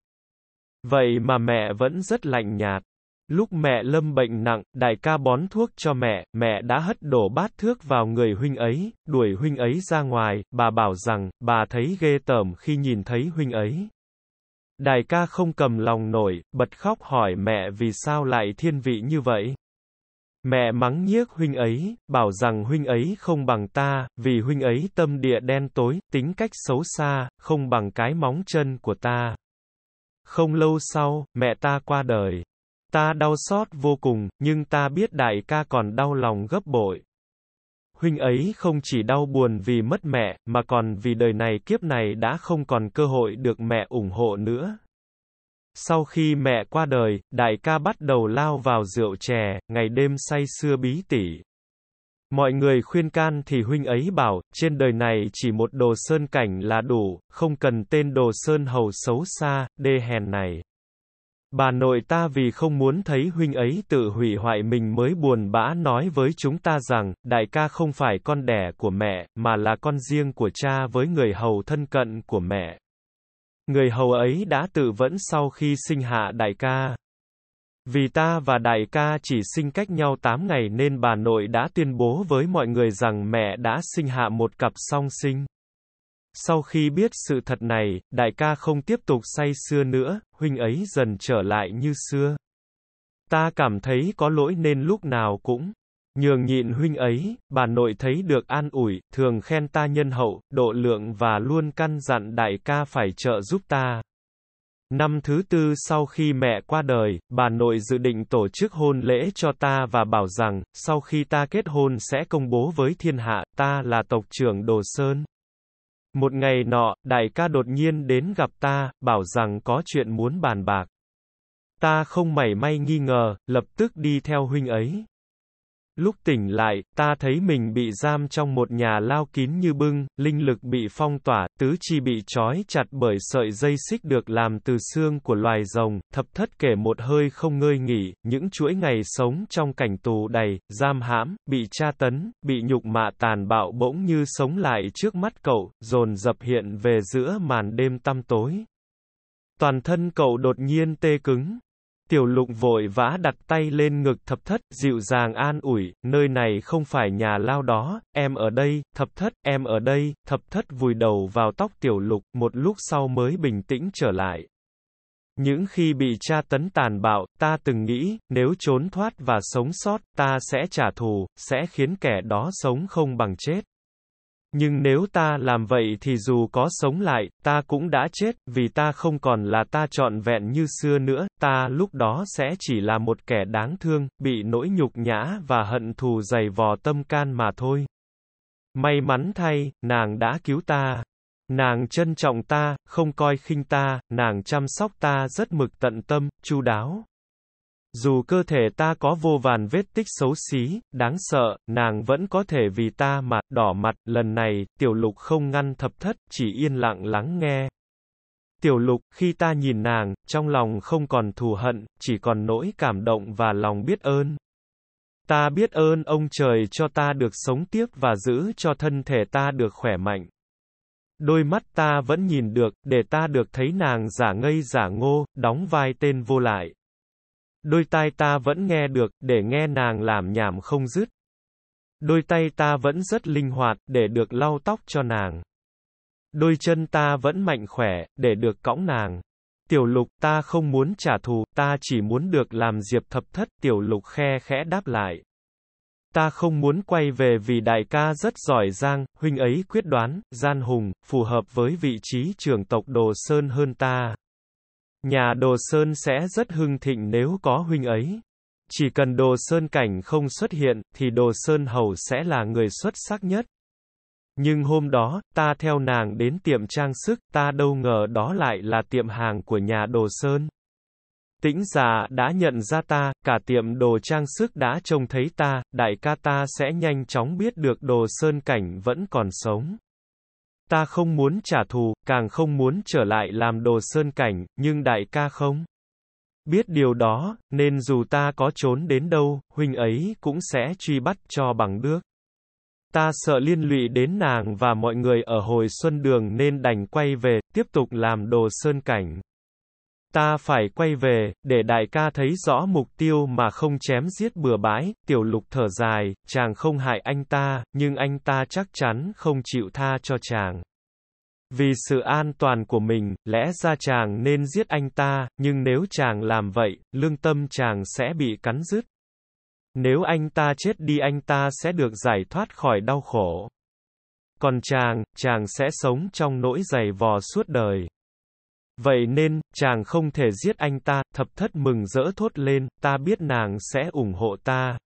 S1: Vậy mà mẹ vẫn rất lạnh nhạt. Lúc mẹ lâm bệnh nặng, đại ca bón thuốc cho mẹ, mẹ đã hất đổ bát thước vào người huynh ấy, đuổi huynh ấy ra ngoài, bà bảo rằng, bà thấy ghê tởm khi nhìn thấy huynh ấy. Đại ca không cầm lòng nổi, bật khóc hỏi mẹ vì sao lại thiên vị như vậy. Mẹ mắng nhiếc huynh ấy, bảo rằng huynh ấy không bằng ta, vì huynh ấy tâm địa đen tối, tính cách xấu xa, không bằng cái móng chân của ta. Không lâu sau, mẹ ta qua đời. Ta đau xót vô cùng, nhưng ta biết đại ca còn đau lòng gấp bội. Huynh ấy không chỉ đau buồn vì mất mẹ, mà còn vì đời này kiếp này đã không còn cơ hội được mẹ ủng hộ nữa. Sau khi mẹ qua đời, đại ca bắt đầu lao vào rượu chè, ngày đêm say sưa bí tỉ. Mọi người khuyên can thì huynh ấy bảo, trên đời này chỉ một đồ sơn cảnh là đủ, không cần tên đồ sơn hầu xấu xa, đê hèn này. Bà nội ta vì không muốn thấy huynh ấy tự hủy hoại mình mới buồn bã nói với chúng ta rằng, đại ca không phải con đẻ của mẹ, mà là con riêng của cha với người hầu thân cận của mẹ. Người hầu ấy đã tự vẫn sau khi sinh hạ đại ca. Vì ta và đại ca chỉ sinh cách nhau 8 ngày nên bà nội đã tuyên bố với mọi người rằng mẹ đã sinh hạ một cặp song sinh. Sau khi biết sự thật này, đại ca không tiếp tục say xưa nữa, huynh ấy dần trở lại như xưa. Ta cảm thấy có lỗi nên lúc nào cũng Nhường nhịn huynh ấy, bà nội thấy được an ủi, thường khen ta nhân hậu, độ lượng và luôn căn dặn đại ca phải trợ giúp ta. Năm thứ tư sau khi mẹ qua đời, bà nội dự định tổ chức hôn lễ cho ta và bảo rằng, sau khi ta kết hôn sẽ công bố với thiên hạ, ta là tộc trưởng Đồ Sơn. Một ngày nọ, đại ca đột nhiên đến gặp ta, bảo rằng có chuyện muốn bàn bạc. Ta không mảy may nghi ngờ, lập tức đi theo huynh ấy. Lúc tỉnh lại, ta thấy mình bị giam trong một nhà lao kín như bưng, linh lực bị phong tỏa, tứ chi bị trói chặt bởi sợi dây xích được làm từ xương của loài rồng, thập thất kể một hơi không ngơi nghỉ, những chuỗi ngày sống trong cảnh tù đầy, giam hãm, bị tra tấn, bị nhục mạ tàn bạo bỗng như sống lại trước mắt cậu, dồn dập hiện về giữa màn đêm tăm tối. Toàn thân cậu đột nhiên tê cứng, Tiểu lục vội vã đặt tay lên ngực thập thất, dịu dàng an ủi, nơi này không phải nhà lao đó, em ở đây, thập thất, em ở đây, thập thất vùi đầu vào tóc tiểu lục, một lúc sau mới bình tĩnh trở lại. Những khi bị tra tấn tàn bạo, ta từng nghĩ, nếu trốn thoát và sống sót, ta sẽ trả thù, sẽ khiến kẻ đó sống không bằng chết. Nhưng nếu ta làm vậy thì dù có sống lại, ta cũng đã chết, vì ta không còn là ta trọn vẹn như xưa nữa, ta lúc đó sẽ chỉ là một kẻ đáng thương, bị nỗi nhục nhã và hận thù dày vò tâm can mà thôi. May mắn thay, nàng đã cứu ta. Nàng trân trọng ta, không coi khinh ta, nàng chăm sóc ta rất mực tận tâm, chu đáo. Dù cơ thể ta có vô vàn vết tích xấu xí, đáng sợ, nàng vẫn có thể vì ta mà, đỏ mặt, lần này, tiểu lục không ngăn thập thất, chỉ yên lặng lắng nghe. Tiểu lục, khi ta nhìn nàng, trong lòng không còn thù hận, chỉ còn nỗi cảm động và lòng biết ơn. Ta biết ơn ông trời cho ta được sống tiếp và giữ cho thân thể ta được khỏe mạnh. Đôi mắt ta vẫn nhìn được, để ta được thấy nàng giả ngây giả ngô, đóng vai tên vô lại. Đôi tai ta vẫn nghe được, để nghe nàng làm nhảm không dứt. Đôi tay ta vẫn rất linh hoạt, để được lau tóc cho nàng. Đôi chân ta vẫn mạnh khỏe, để được cõng nàng. Tiểu lục ta không muốn trả thù, ta chỉ muốn được làm diệp thập thất, tiểu lục khe khẽ đáp lại. Ta không muốn quay về vì đại ca rất giỏi giang, huynh ấy quyết đoán, gian hùng, phù hợp với vị trí trưởng tộc Đồ Sơn hơn ta. Nhà đồ sơn sẽ rất hưng thịnh nếu có huynh ấy. Chỉ cần đồ sơn cảnh không xuất hiện, thì đồ sơn hầu sẽ là người xuất sắc nhất. Nhưng hôm đó, ta theo nàng đến tiệm trang sức, ta đâu ngờ đó lại là tiệm hàng của nhà đồ sơn. Tĩnh giả đã nhận ra ta, cả tiệm đồ trang sức đã trông thấy ta, đại ca ta sẽ nhanh chóng biết được đồ sơn cảnh vẫn còn sống. Ta không muốn trả thù, càng không muốn trở lại làm đồ sơn cảnh, nhưng đại ca không. Biết điều đó, nên dù ta có trốn đến đâu, huynh ấy cũng sẽ truy bắt cho bằng được. Ta sợ liên lụy đến nàng và mọi người ở hồi xuân đường nên đành quay về, tiếp tục làm đồ sơn cảnh. Ta phải quay về, để đại ca thấy rõ mục tiêu mà không chém giết bừa bãi, tiểu lục thở dài, chàng không hại anh ta, nhưng anh ta chắc chắn không chịu tha cho chàng. Vì sự an toàn của mình, lẽ ra chàng nên giết anh ta, nhưng nếu chàng làm vậy, lương tâm chàng sẽ bị cắn rứt. Nếu anh ta chết đi anh ta sẽ được giải thoát khỏi đau khổ. Còn chàng, chàng sẽ sống trong nỗi dày vò suốt đời. Vậy nên, chàng không thể giết anh ta, thập thất mừng rỡ thốt lên, ta biết nàng sẽ ủng hộ ta.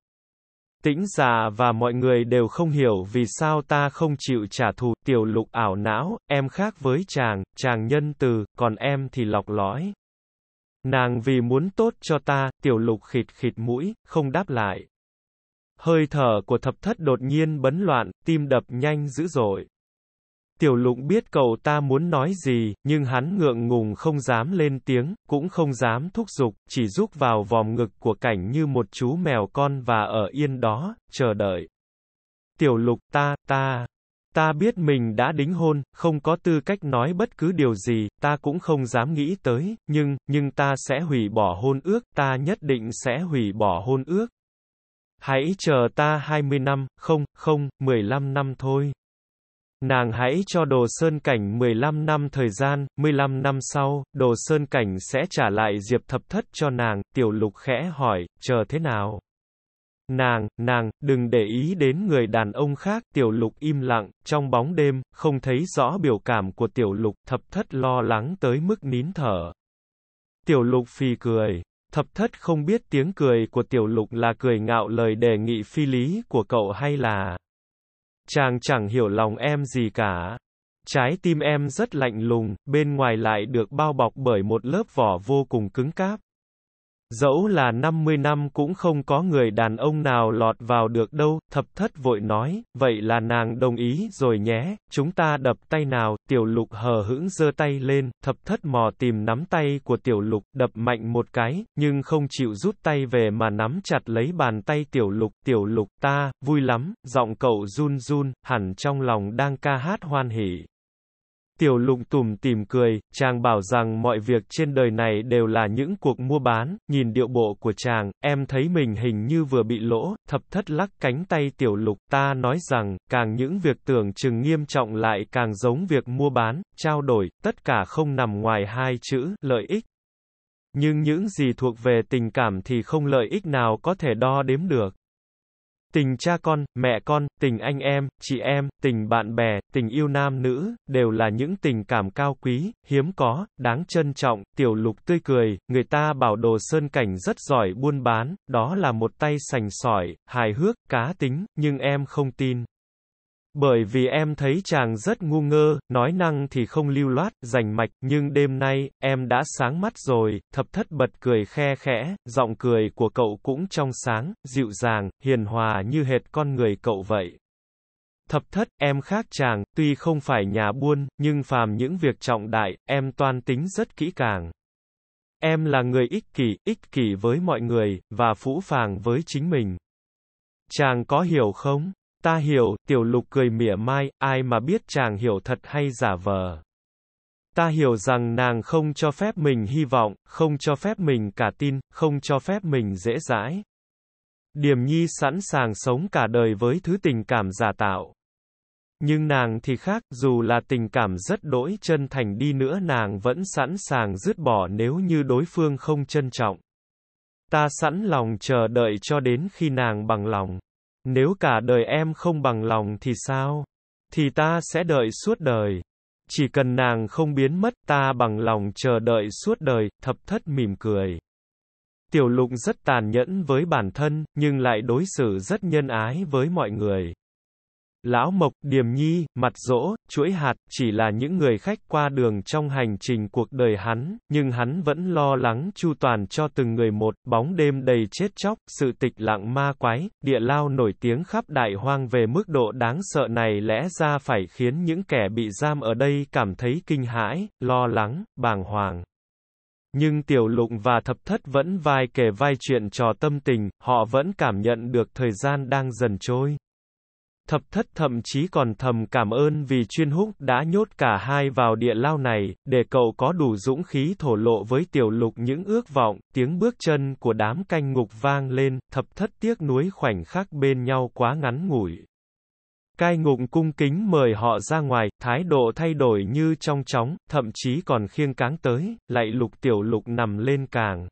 S1: Tĩnh giả và mọi người đều không hiểu vì sao ta không chịu trả thù, tiểu lục ảo não, em khác với chàng, chàng nhân từ, còn em thì lọc lõi. Nàng vì muốn tốt cho ta, tiểu lục khịt khịt mũi, không đáp lại. Hơi thở của thập thất đột nhiên bấn loạn, tim đập nhanh dữ dội. Tiểu lụng biết cậu ta muốn nói gì, nhưng hắn ngượng ngùng không dám lên tiếng, cũng không dám thúc giục, chỉ rúc vào vòng ngực của cảnh như một chú mèo con và ở yên đó, chờ đợi. Tiểu lục ta, ta, ta biết mình đã đính hôn, không có tư cách nói bất cứ điều gì, ta cũng không dám nghĩ tới, nhưng, nhưng ta sẽ hủy bỏ hôn ước, ta nhất định sẽ hủy bỏ hôn ước. Hãy chờ ta 20 năm, không, không, 15 năm thôi. Nàng hãy cho Đồ Sơn Cảnh 15 năm thời gian, 15 năm sau, Đồ Sơn Cảnh sẽ trả lại Diệp Thập Thất cho nàng, Tiểu Lục khẽ hỏi, chờ thế nào? Nàng, nàng, đừng để ý đến người đàn ông khác, Tiểu Lục im lặng, trong bóng đêm, không thấy rõ biểu cảm của Tiểu Lục, Thập Thất lo lắng tới mức nín thở. Tiểu Lục phì cười, Thập Thất không biết tiếng cười của Tiểu Lục là cười ngạo lời đề nghị phi lý của cậu hay là... Chàng chẳng hiểu lòng em gì cả. Trái tim em rất lạnh lùng, bên ngoài lại được bao bọc bởi một lớp vỏ vô cùng cứng cáp. Dẫu là 50 năm cũng không có người đàn ông nào lọt vào được đâu, thập thất vội nói, vậy là nàng đồng ý rồi nhé, chúng ta đập tay nào, tiểu lục hờ hững giơ tay lên, thập thất mò tìm nắm tay của tiểu lục, đập mạnh một cái, nhưng không chịu rút tay về mà nắm chặt lấy bàn tay tiểu lục, tiểu lục ta, vui lắm, giọng cậu run run, hẳn trong lòng đang ca hát hoan hỉ. Tiểu lụng tùm tìm cười, chàng bảo rằng mọi việc trên đời này đều là những cuộc mua bán, nhìn điệu bộ của chàng, em thấy mình hình như vừa bị lỗ, thập thất lắc cánh tay tiểu lục, ta nói rằng, càng những việc tưởng chừng nghiêm trọng lại càng giống việc mua bán, trao đổi, tất cả không nằm ngoài hai chữ, lợi ích. Nhưng những gì thuộc về tình cảm thì không lợi ích nào có thể đo đếm được. Tình cha con, mẹ con, tình anh em, chị em, tình bạn bè, tình yêu nam nữ, đều là những tình cảm cao quý, hiếm có, đáng trân trọng, tiểu lục tươi cười, người ta bảo đồ sơn cảnh rất giỏi buôn bán, đó là một tay sành sỏi, hài hước, cá tính, nhưng em không tin. Bởi vì em thấy chàng rất ngu ngơ, nói năng thì không lưu loát, rành mạch, nhưng đêm nay, em đã sáng mắt rồi, thập thất bật cười khe khẽ, giọng cười của cậu cũng trong sáng, dịu dàng, hiền hòa như hệt con người cậu vậy. Thập thất, em khác chàng, tuy không phải nhà buôn, nhưng phàm những việc trọng đại, em toan tính rất kỹ càng. Em là người ích kỷ, ích kỷ với mọi người, và phũ phàng với chính mình. Chàng có hiểu không? Ta hiểu, tiểu lục cười mỉa mai, ai mà biết chàng hiểu thật hay giả vờ. Ta hiểu rằng nàng không cho phép mình hy vọng, không cho phép mình cả tin, không cho phép mình dễ dãi. Điềm nhi sẵn sàng sống cả đời với thứ tình cảm giả tạo. Nhưng nàng thì khác, dù là tình cảm rất đỗi chân thành đi nữa nàng vẫn sẵn sàng dứt bỏ nếu như đối phương không trân trọng. Ta sẵn lòng chờ đợi cho đến khi nàng bằng lòng. Nếu cả đời em không bằng lòng thì sao? Thì ta sẽ đợi suốt đời. Chỉ cần nàng không biến mất, ta bằng lòng chờ đợi suốt đời, thập thất mỉm cười. Tiểu lục rất tàn nhẫn với bản thân, nhưng lại đối xử rất nhân ái với mọi người. Lão Mộc, Điềm Nhi, Mặt rỗ Chuỗi Hạt, chỉ là những người khách qua đường trong hành trình cuộc đời hắn, nhưng hắn vẫn lo lắng chu toàn cho từng người một, bóng đêm đầy chết chóc, sự tịch lặng ma quái, địa lao nổi tiếng khắp đại hoang về mức độ đáng sợ này lẽ ra phải khiến những kẻ bị giam ở đây cảm thấy kinh hãi, lo lắng, bàng hoàng. Nhưng Tiểu Lụng và Thập Thất vẫn vai kể vai chuyện trò tâm tình, họ vẫn cảm nhận được thời gian đang dần trôi. Thập thất thậm chí còn thầm cảm ơn vì chuyên húc đã nhốt cả hai vào địa lao này, để cậu có đủ dũng khí thổ lộ với tiểu lục những ước vọng, tiếng bước chân của đám canh ngục vang lên, thập thất tiếc nuối khoảnh khắc bên nhau quá ngắn ngủi. Cai ngục cung kính mời họ ra ngoài, thái độ thay đổi như trong chóng, thậm chí còn khiêng cáng tới, lại lục tiểu lục nằm lên càng.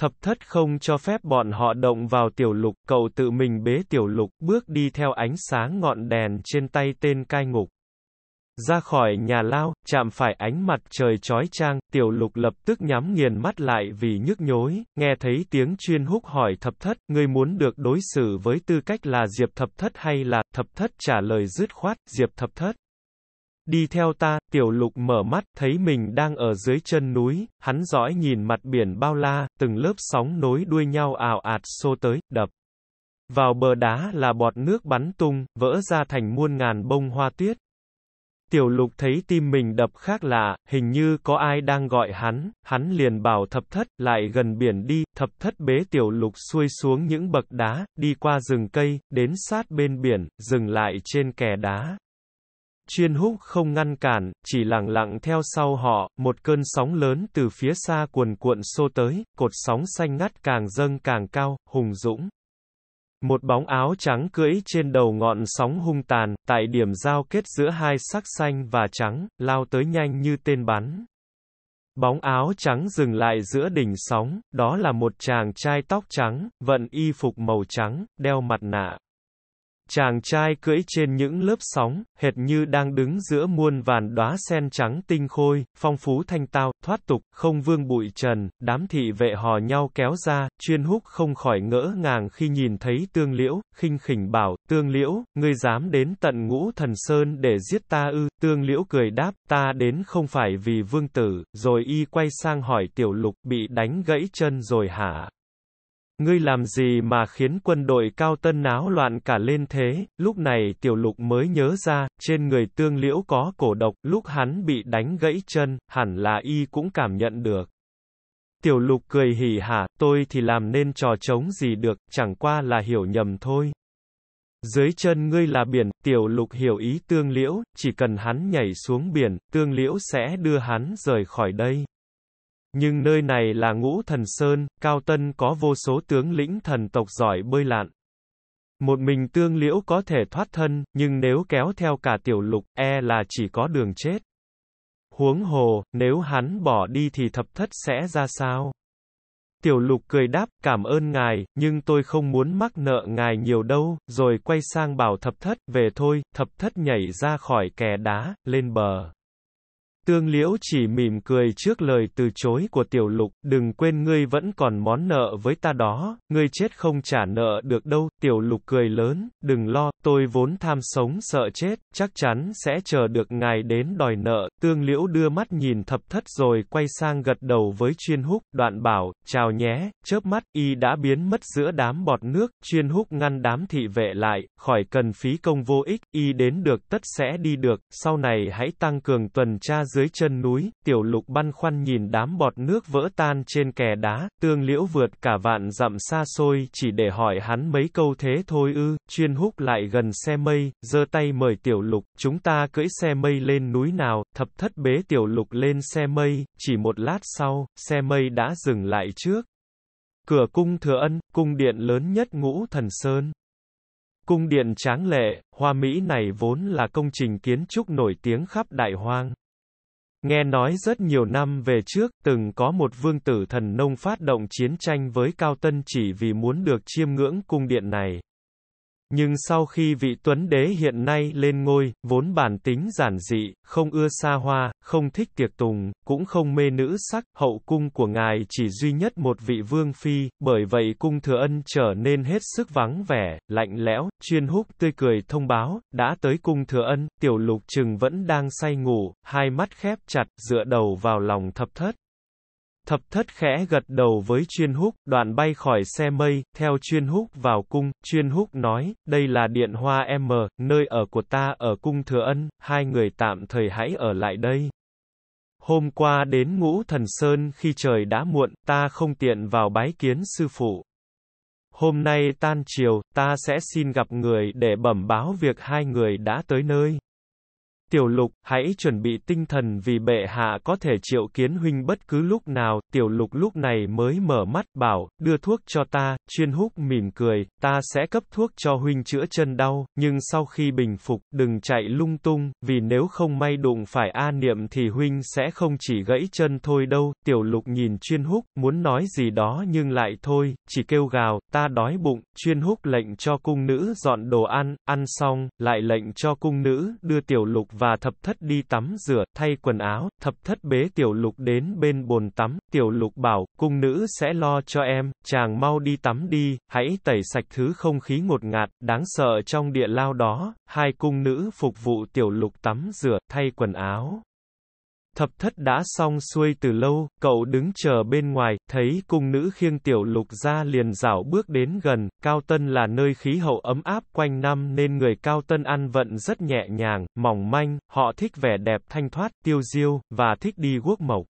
S1: Thập thất không cho phép bọn họ động vào tiểu lục, cậu tự mình bế tiểu lục, bước đi theo ánh sáng ngọn đèn trên tay tên cai ngục. Ra khỏi nhà lao, chạm phải ánh mặt trời chói chang, tiểu lục lập tức nhắm nghiền mắt lại vì nhức nhối, nghe thấy tiếng chuyên húc hỏi thập thất, ngươi muốn được đối xử với tư cách là diệp thập thất hay là thập thất trả lời dứt khoát, diệp thập thất. Đi theo ta, tiểu lục mở mắt, thấy mình đang ở dưới chân núi, hắn dõi nhìn mặt biển bao la, từng lớp sóng nối đuôi nhau ảo ạt xô tới, đập. Vào bờ đá là bọt nước bắn tung, vỡ ra thành muôn ngàn bông hoa tuyết. Tiểu lục thấy tim mình đập khác lạ, hình như có ai đang gọi hắn, hắn liền bảo thập thất, lại gần biển đi, thập thất bế tiểu lục xuôi xuống những bậc đá, đi qua rừng cây, đến sát bên biển, dừng lại trên kè đá. Chuyên húc không ngăn cản, chỉ lặng lặng theo sau họ, một cơn sóng lớn từ phía xa cuồn cuộn xô tới, cột sóng xanh ngắt càng dâng càng cao, hùng dũng. Một bóng áo trắng cưỡi trên đầu ngọn sóng hung tàn, tại điểm giao kết giữa hai sắc xanh và trắng, lao tới nhanh như tên bắn. Bóng áo trắng dừng lại giữa đỉnh sóng, đó là một chàng trai tóc trắng, vận y phục màu trắng, đeo mặt nạ, Chàng trai cưỡi trên những lớp sóng, hệt như đang đứng giữa muôn vàn đóa sen trắng tinh khôi, phong phú thanh tao, thoát tục, không vương bụi trần, đám thị vệ hò nhau kéo ra, chuyên húc không khỏi ngỡ ngàng khi nhìn thấy tương liễu, khinh khỉnh bảo, tương liễu, ngươi dám đến tận ngũ thần sơn để giết ta ư, tương liễu cười đáp, ta đến không phải vì vương tử, rồi y quay sang hỏi tiểu lục bị đánh gãy chân rồi hả? Ngươi làm gì mà khiến quân đội cao tân náo loạn cả lên thế, lúc này tiểu lục mới nhớ ra, trên người tương liễu có cổ độc, lúc hắn bị đánh gãy chân, hẳn là y cũng cảm nhận được. Tiểu lục cười hỉ hả, tôi thì làm nên trò trống gì được, chẳng qua là hiểu nhầm thôi. Dưới chân ngươi là biển, tiểu lục hiểu ý tương liễu, chỉ cần hắn nhảy xuống biển, tương liễu sẽ đưa hắn rời khỏi đây. Nhưng nơi này là ngũ thần sơn, Cao Tân có vô số tướng lĩnh thần tộc giỏi bơi lạn. Một mình tương liễu có thể thoát thân, nhưng nếu kéo theo cả tiểu lục, e là chỉ có đường chết. Huống hồ, nếu hắn bỏ đi thì thập thất sẽ ra sao? Tiểu lục cười đáp, cảm ơn ngài, nhưng tôi không muốn mắc nợ ngài nhiều đâu, rồi quay sang bảo thập thất, về thôi, thập thất nhảy ra khỏi kè đá, lên bờ. Tương Liễu chỉ mỉm cười trước lời từ chối của Tiểu Lục, đừng quên ngươi vẫn còn món nợ với ta đó, ngươi chết không trả nợ được đâu, Tiểu Lục cười lớn, đừng lo, tôi vốn tham sống sợ chết, chắc chắn sẽ chờ được ngài đến đòi nợ, tương liễu đưa mắt nhìn thập thất rồi quay sang gật đầu với chuyên húc, đoạn bảo, chào nhé, chớp mắt, y đã biến mất giữa đám bọt nước, chuyên húc ngăn đám thị vệ lại, khỏi cần phí công vô ích, y đến được tất sẽ đi được, sau này hãy tăng cường tuần tra dưới chân núi, tiểu lục băn khoăn nhìn đám bọt nước vỡ tan trên kè đá, tương liễu vượt cả vạn dặm xa xôi chỉ để hỏi hắn mấy câu thế thôi ư, chuyên húc lại gần xe mây, giơ tay mời tiểu lục, chúng ta cưỡi xe mây lên núi nào, thập thất bế tiểu lục lên xe mây, chỉ một lát sau, xe mây đã dừng lại trước. Cửa cung thừa ân, cung điện lớn nhất ngũ thần sơn. Cung điện tráng lệ, hoa Mỹ này vốn là công trình kiến trúc nổi tiếng khắp đại hoang. Nghe nói rất nhiều năm về trước, từng có một vương tử thần nông phát động chiến tranh với Cao Tân chỉ vì muốn được chiêm ngưỡng cung điện này. Nhưng sau khi vị tuấn đế hiện nay lên ngôi, vốn bản tính giản dị, không ưa xa hoa, không thích tiệc tùng, cũng không mê nữ sắc, hậu cung của ngài chỉ duy nhất một vị vương phi, bởi vậy cung thừa ân trở nên hết sức vắng vẻ, lạnh lẽo, chuyên húc tươi cười thông báo, đã tới cung thừa ân, tiểu lục trừng vẫn đang say ngủ, hai mắt khép chặt, dựa đầu vào lòng thập thất. Thập thất khẽ gật đầu với chuyên húc, đoạn bay khỏi xe mây, theo chuyên húc vào cung, chuyên húc nói, đây là điện hoa M, nơi ở của ta ở cung thừa ân, hai người tạm thời hãy ở lại đây. Hôm qua đến ngũ thần sơn khi trời đã muộn, ta không tiện vào bái kiến sư phụ. Hôm nay tan chiều, ta sẽ xin gặp người để bẩm báo việc hai người đã tới nơi. Tiểu lục, hãy chuẩn bị tinh thần vì bệ hạ có thể triệu kiến huynh bất cứ lúc nào, tiểu lục lúc này mới mở mắt, bảo, đưa thuốc cho ta, chuyên húc mỉm cười, ta sẽ cấp thuốc cho huynh chữa chân đau, nhưng sau khi bình phục, đừng chạy lung tung, vì nếu không may đụng phải A niệm thì huynh sẽ không chỉ gãy chân thôi đâu, tiểu lục nhìn chuyên húc, muốn nói gì đó nhưng lại thôi, chỉ kêu gào, ta đói bụng, chuyên húc lệnh cho cung nữ dọn đồ ăn, ăn xong, lại lệnh cho cung nữ đưa tiểu lục và thập thất đi tắm rửa, thay quần áo, thập thất bế tiểu lục đến bên bồn tắm, tiểu lục bảo, cung nữ sẽ lo cho em, chàng mau đi tắm đi, hãy tẩy sạch thứ không khí ngột ngạt, đáng sợ trong địa lao đó, hai cung nữ phục vụ tiểu lục tắm rửa, thay quần áo. Thập thất đã xong xuôi từ lâu, cậu đứng chờ bên ngoài, thấy cung nữ khiêng tiểu lục ra liền rảo bước đến gần, Cao Tân là nơi khí hậu ấm áp quanh năm nên người Cao Tân ăn vận rất nhẹ nhàng, mỏng manh, họ thích vẻ đẹp thanh thoát, tiêu diêu, và thích đi guốc mộc.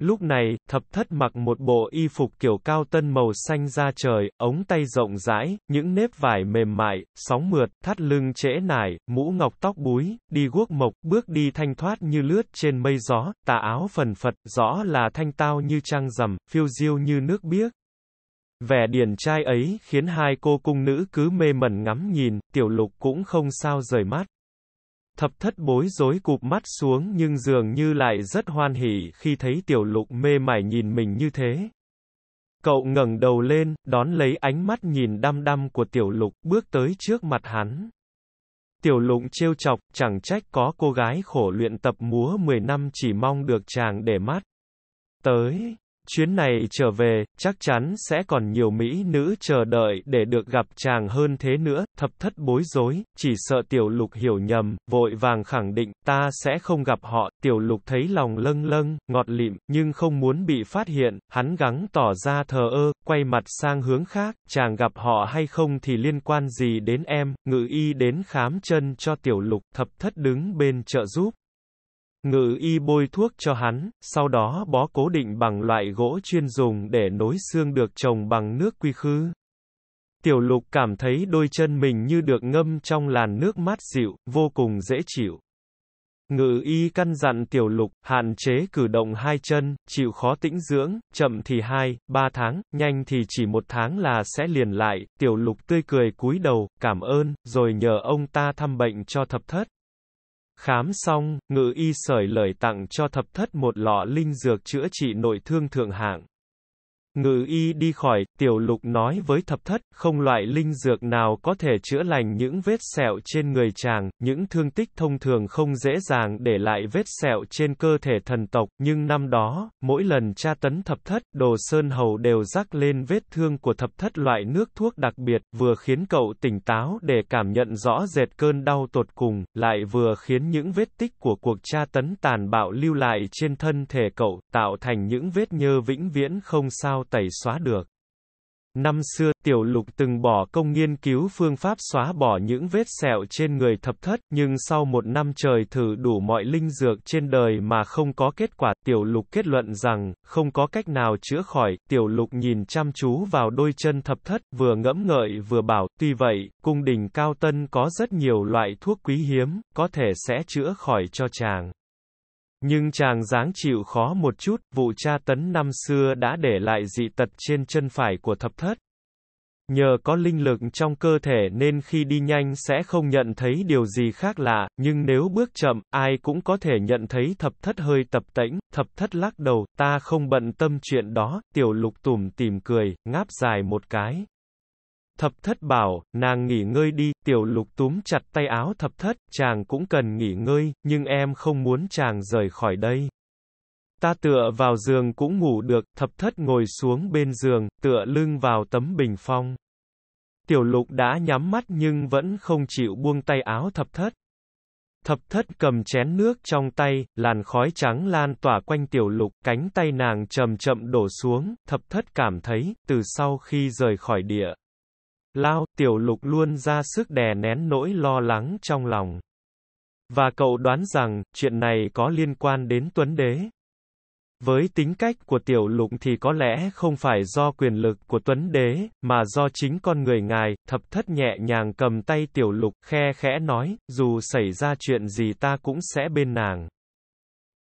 S1: Lúc này, thập thất mặc một bộ y phục kiểu cao tân màu xanh da trời, ống tay rộng rãi, những nếp vải mềm mại, sóng mượt, thắt lưng trễ nải, mũ ngọc tóc búi, đi guốc mộc, bước đi thanh thoát như lướt trên mây gió, tà áo phần phật, rõ là thanh tao như trang rằm, phiêu diêu như nước biếc. Vẻ điển trai ấy khiến hai cô cung nữ cứ mê mẩn ngắm nhìn, tiểu lục cũng không sao rời mắt. Thập thất bối rối cụp mắt xuống nhưng dường như lại rất hoan hỉ khi thấy tiểu lục mê mải nhìn mình như thế. Cậu ngẩng đầu lên, đón lấy ánh mắt nhìn đăm đăm của tiểu lục, bước tới trước mặt hắn. Tiểu lục trêu chọc, chẳng trách có cô gái khổ luyện tập múa 10 năm chỉ mong được chàng để mắt. Tới, chuyến này trở về, chắc chắn sẽ còn nhiều mỹ nữ chờ đợi để được gặp chàng hơn thế nữa, thập thất bối rối, chỉ sợ tiểu lục hiểu nhầm, vội vàng khẳng định, ta sẽ không gặp họ, tiểu lục thấy lòng lâng lâng, ngọt lịm, nhưng không muốn bị phát hiện, hắn gắng tỏ ra thờ ơ, quay mặt sang hướng khác, chàng gặp họ hay không thì liên quan gì đến em, ngự y đến khám chân cho tiểu lục, thập thất đứng bên trợ giúp, Ngự y bôi thuốc cho hắn, sau đó bó cố định bằng loại gỗ chuyên dùng để nối xương được trồng bằng nước quy khư. Tiểu lục cảm thấy đôi chân mình như được ngâm trong làn nước mát dịu, vô cùng dễ chịu. Ngự y căn dặn tiểu lục, hạn chế cử động hai chân, chịu khó tĩnh dưỡng, chậm thì hai, ba tháng, nhanh thì chỉ một tháng là sẽ liền lại, tiểu lục tươi cười cúi đầu, cảm ơn, rồi nhờ ông ta thăm bệnh cho thập thất. Khám xong, ngự y sởi lời tặng cho thập thất một lọ linh dược chữa trị nội thương thượng hạng. Ngự y đi khỏi, tiểu lục nói với thập thất, không loại linh dược nào có thể chữa lành những vết sẹo trên người chàng, những thương tích thông thường không dễ dàng để lại vết sẹo trên cơ thể thần tộc, nhưng năm đó, mỗi lần tra tấn thập thất, đồ sơn hầu đều rắc lên vết thương của thập thất loại nước thuốc đặc biệt, vừa khiến cậu tỉnh táo để cảm nhận rõ rệt cơn đau tột cùng, lại vừa khiến những vết tích của cuộc tra tấn tàn bạo lưu lại trên thân thể cậu, tạo thành những vết nhơ vĩnh viễn không sao sao tẩy xóa được. Năm xưa, Tiểu Lục từng bỏ công nghiên cứu phương pháp xóa bỏ những vết sẹo trên người thập thất, nhưng sau một năm trời thử đủ mọi linh dược trên đời mà không có kết quả, Tiểu Lục kết luận rằng, không có cách nào chữa khỏi, Tiểu Lục nhìn chăm chú vào đôi chân thập thất, vừa ngẫm ngợi vừa bảo, tuy vậy, cung đình cao tân có rất nhiều loại thuốc quý hiếm, có thể sẽ chữa khỏi cho chàng. Nhưng chàng dáng chịu khó một chút, vụ tra tấn năm xưa đã để lại dị tật trên chân phải của thập thất. Nhờ có linh lực trong cơ thể nên khi đi nhanh sẽ không nhận thấy điều gì khác lạ, nhưng nếu bước chậm, ai cũng có thể nhận thấy thập thất hơi tập tĩnh, thập thất lắc đầu, ta không bận tâm chuyện đó, tiểu lục tùm tìm cười, ngáp dài một cái. Thập thất bảo, nàng nghỉ ngơi đi, tiểu lục túm chặt tay áo thập thất, chàng cũng cần nghỉ ngơi, nhưng em không muốn chàng rời khỏi đây. Ta tựa vào giường cũng ngủ được, thập thất ngồi xuống bên giường, tựa lưng vào tấm bình phong. Tiểu lục đã nhắm mắt nhưng vẫn không chịu buông tay áo thập thất. Thập thất cầm chén nước trong tay, làn khói trắng lan tỏa quanh tiểu lục, cánh tay nàng chậm chậm đổ xuống, thập thất cảm thấy, từ sau khi rời khỏi địa. Lao Tiểu Lục luôn ra sức đè nén nỗi lo lắng trong lòng. Và cậu đoán rằng, chuyện này có liên quan đến Tuấn Đế. Với tính cách của Tiểu Lục thì có lẽ không phải do quyền lực của Tuấn Đế, mà do chính con người ngài, thập thất nhẹ nhàng cầm tay Tiểu Lục, khe khẽ nói, dù xảy ra chuyện gì ta cũng sẽ bên nàng.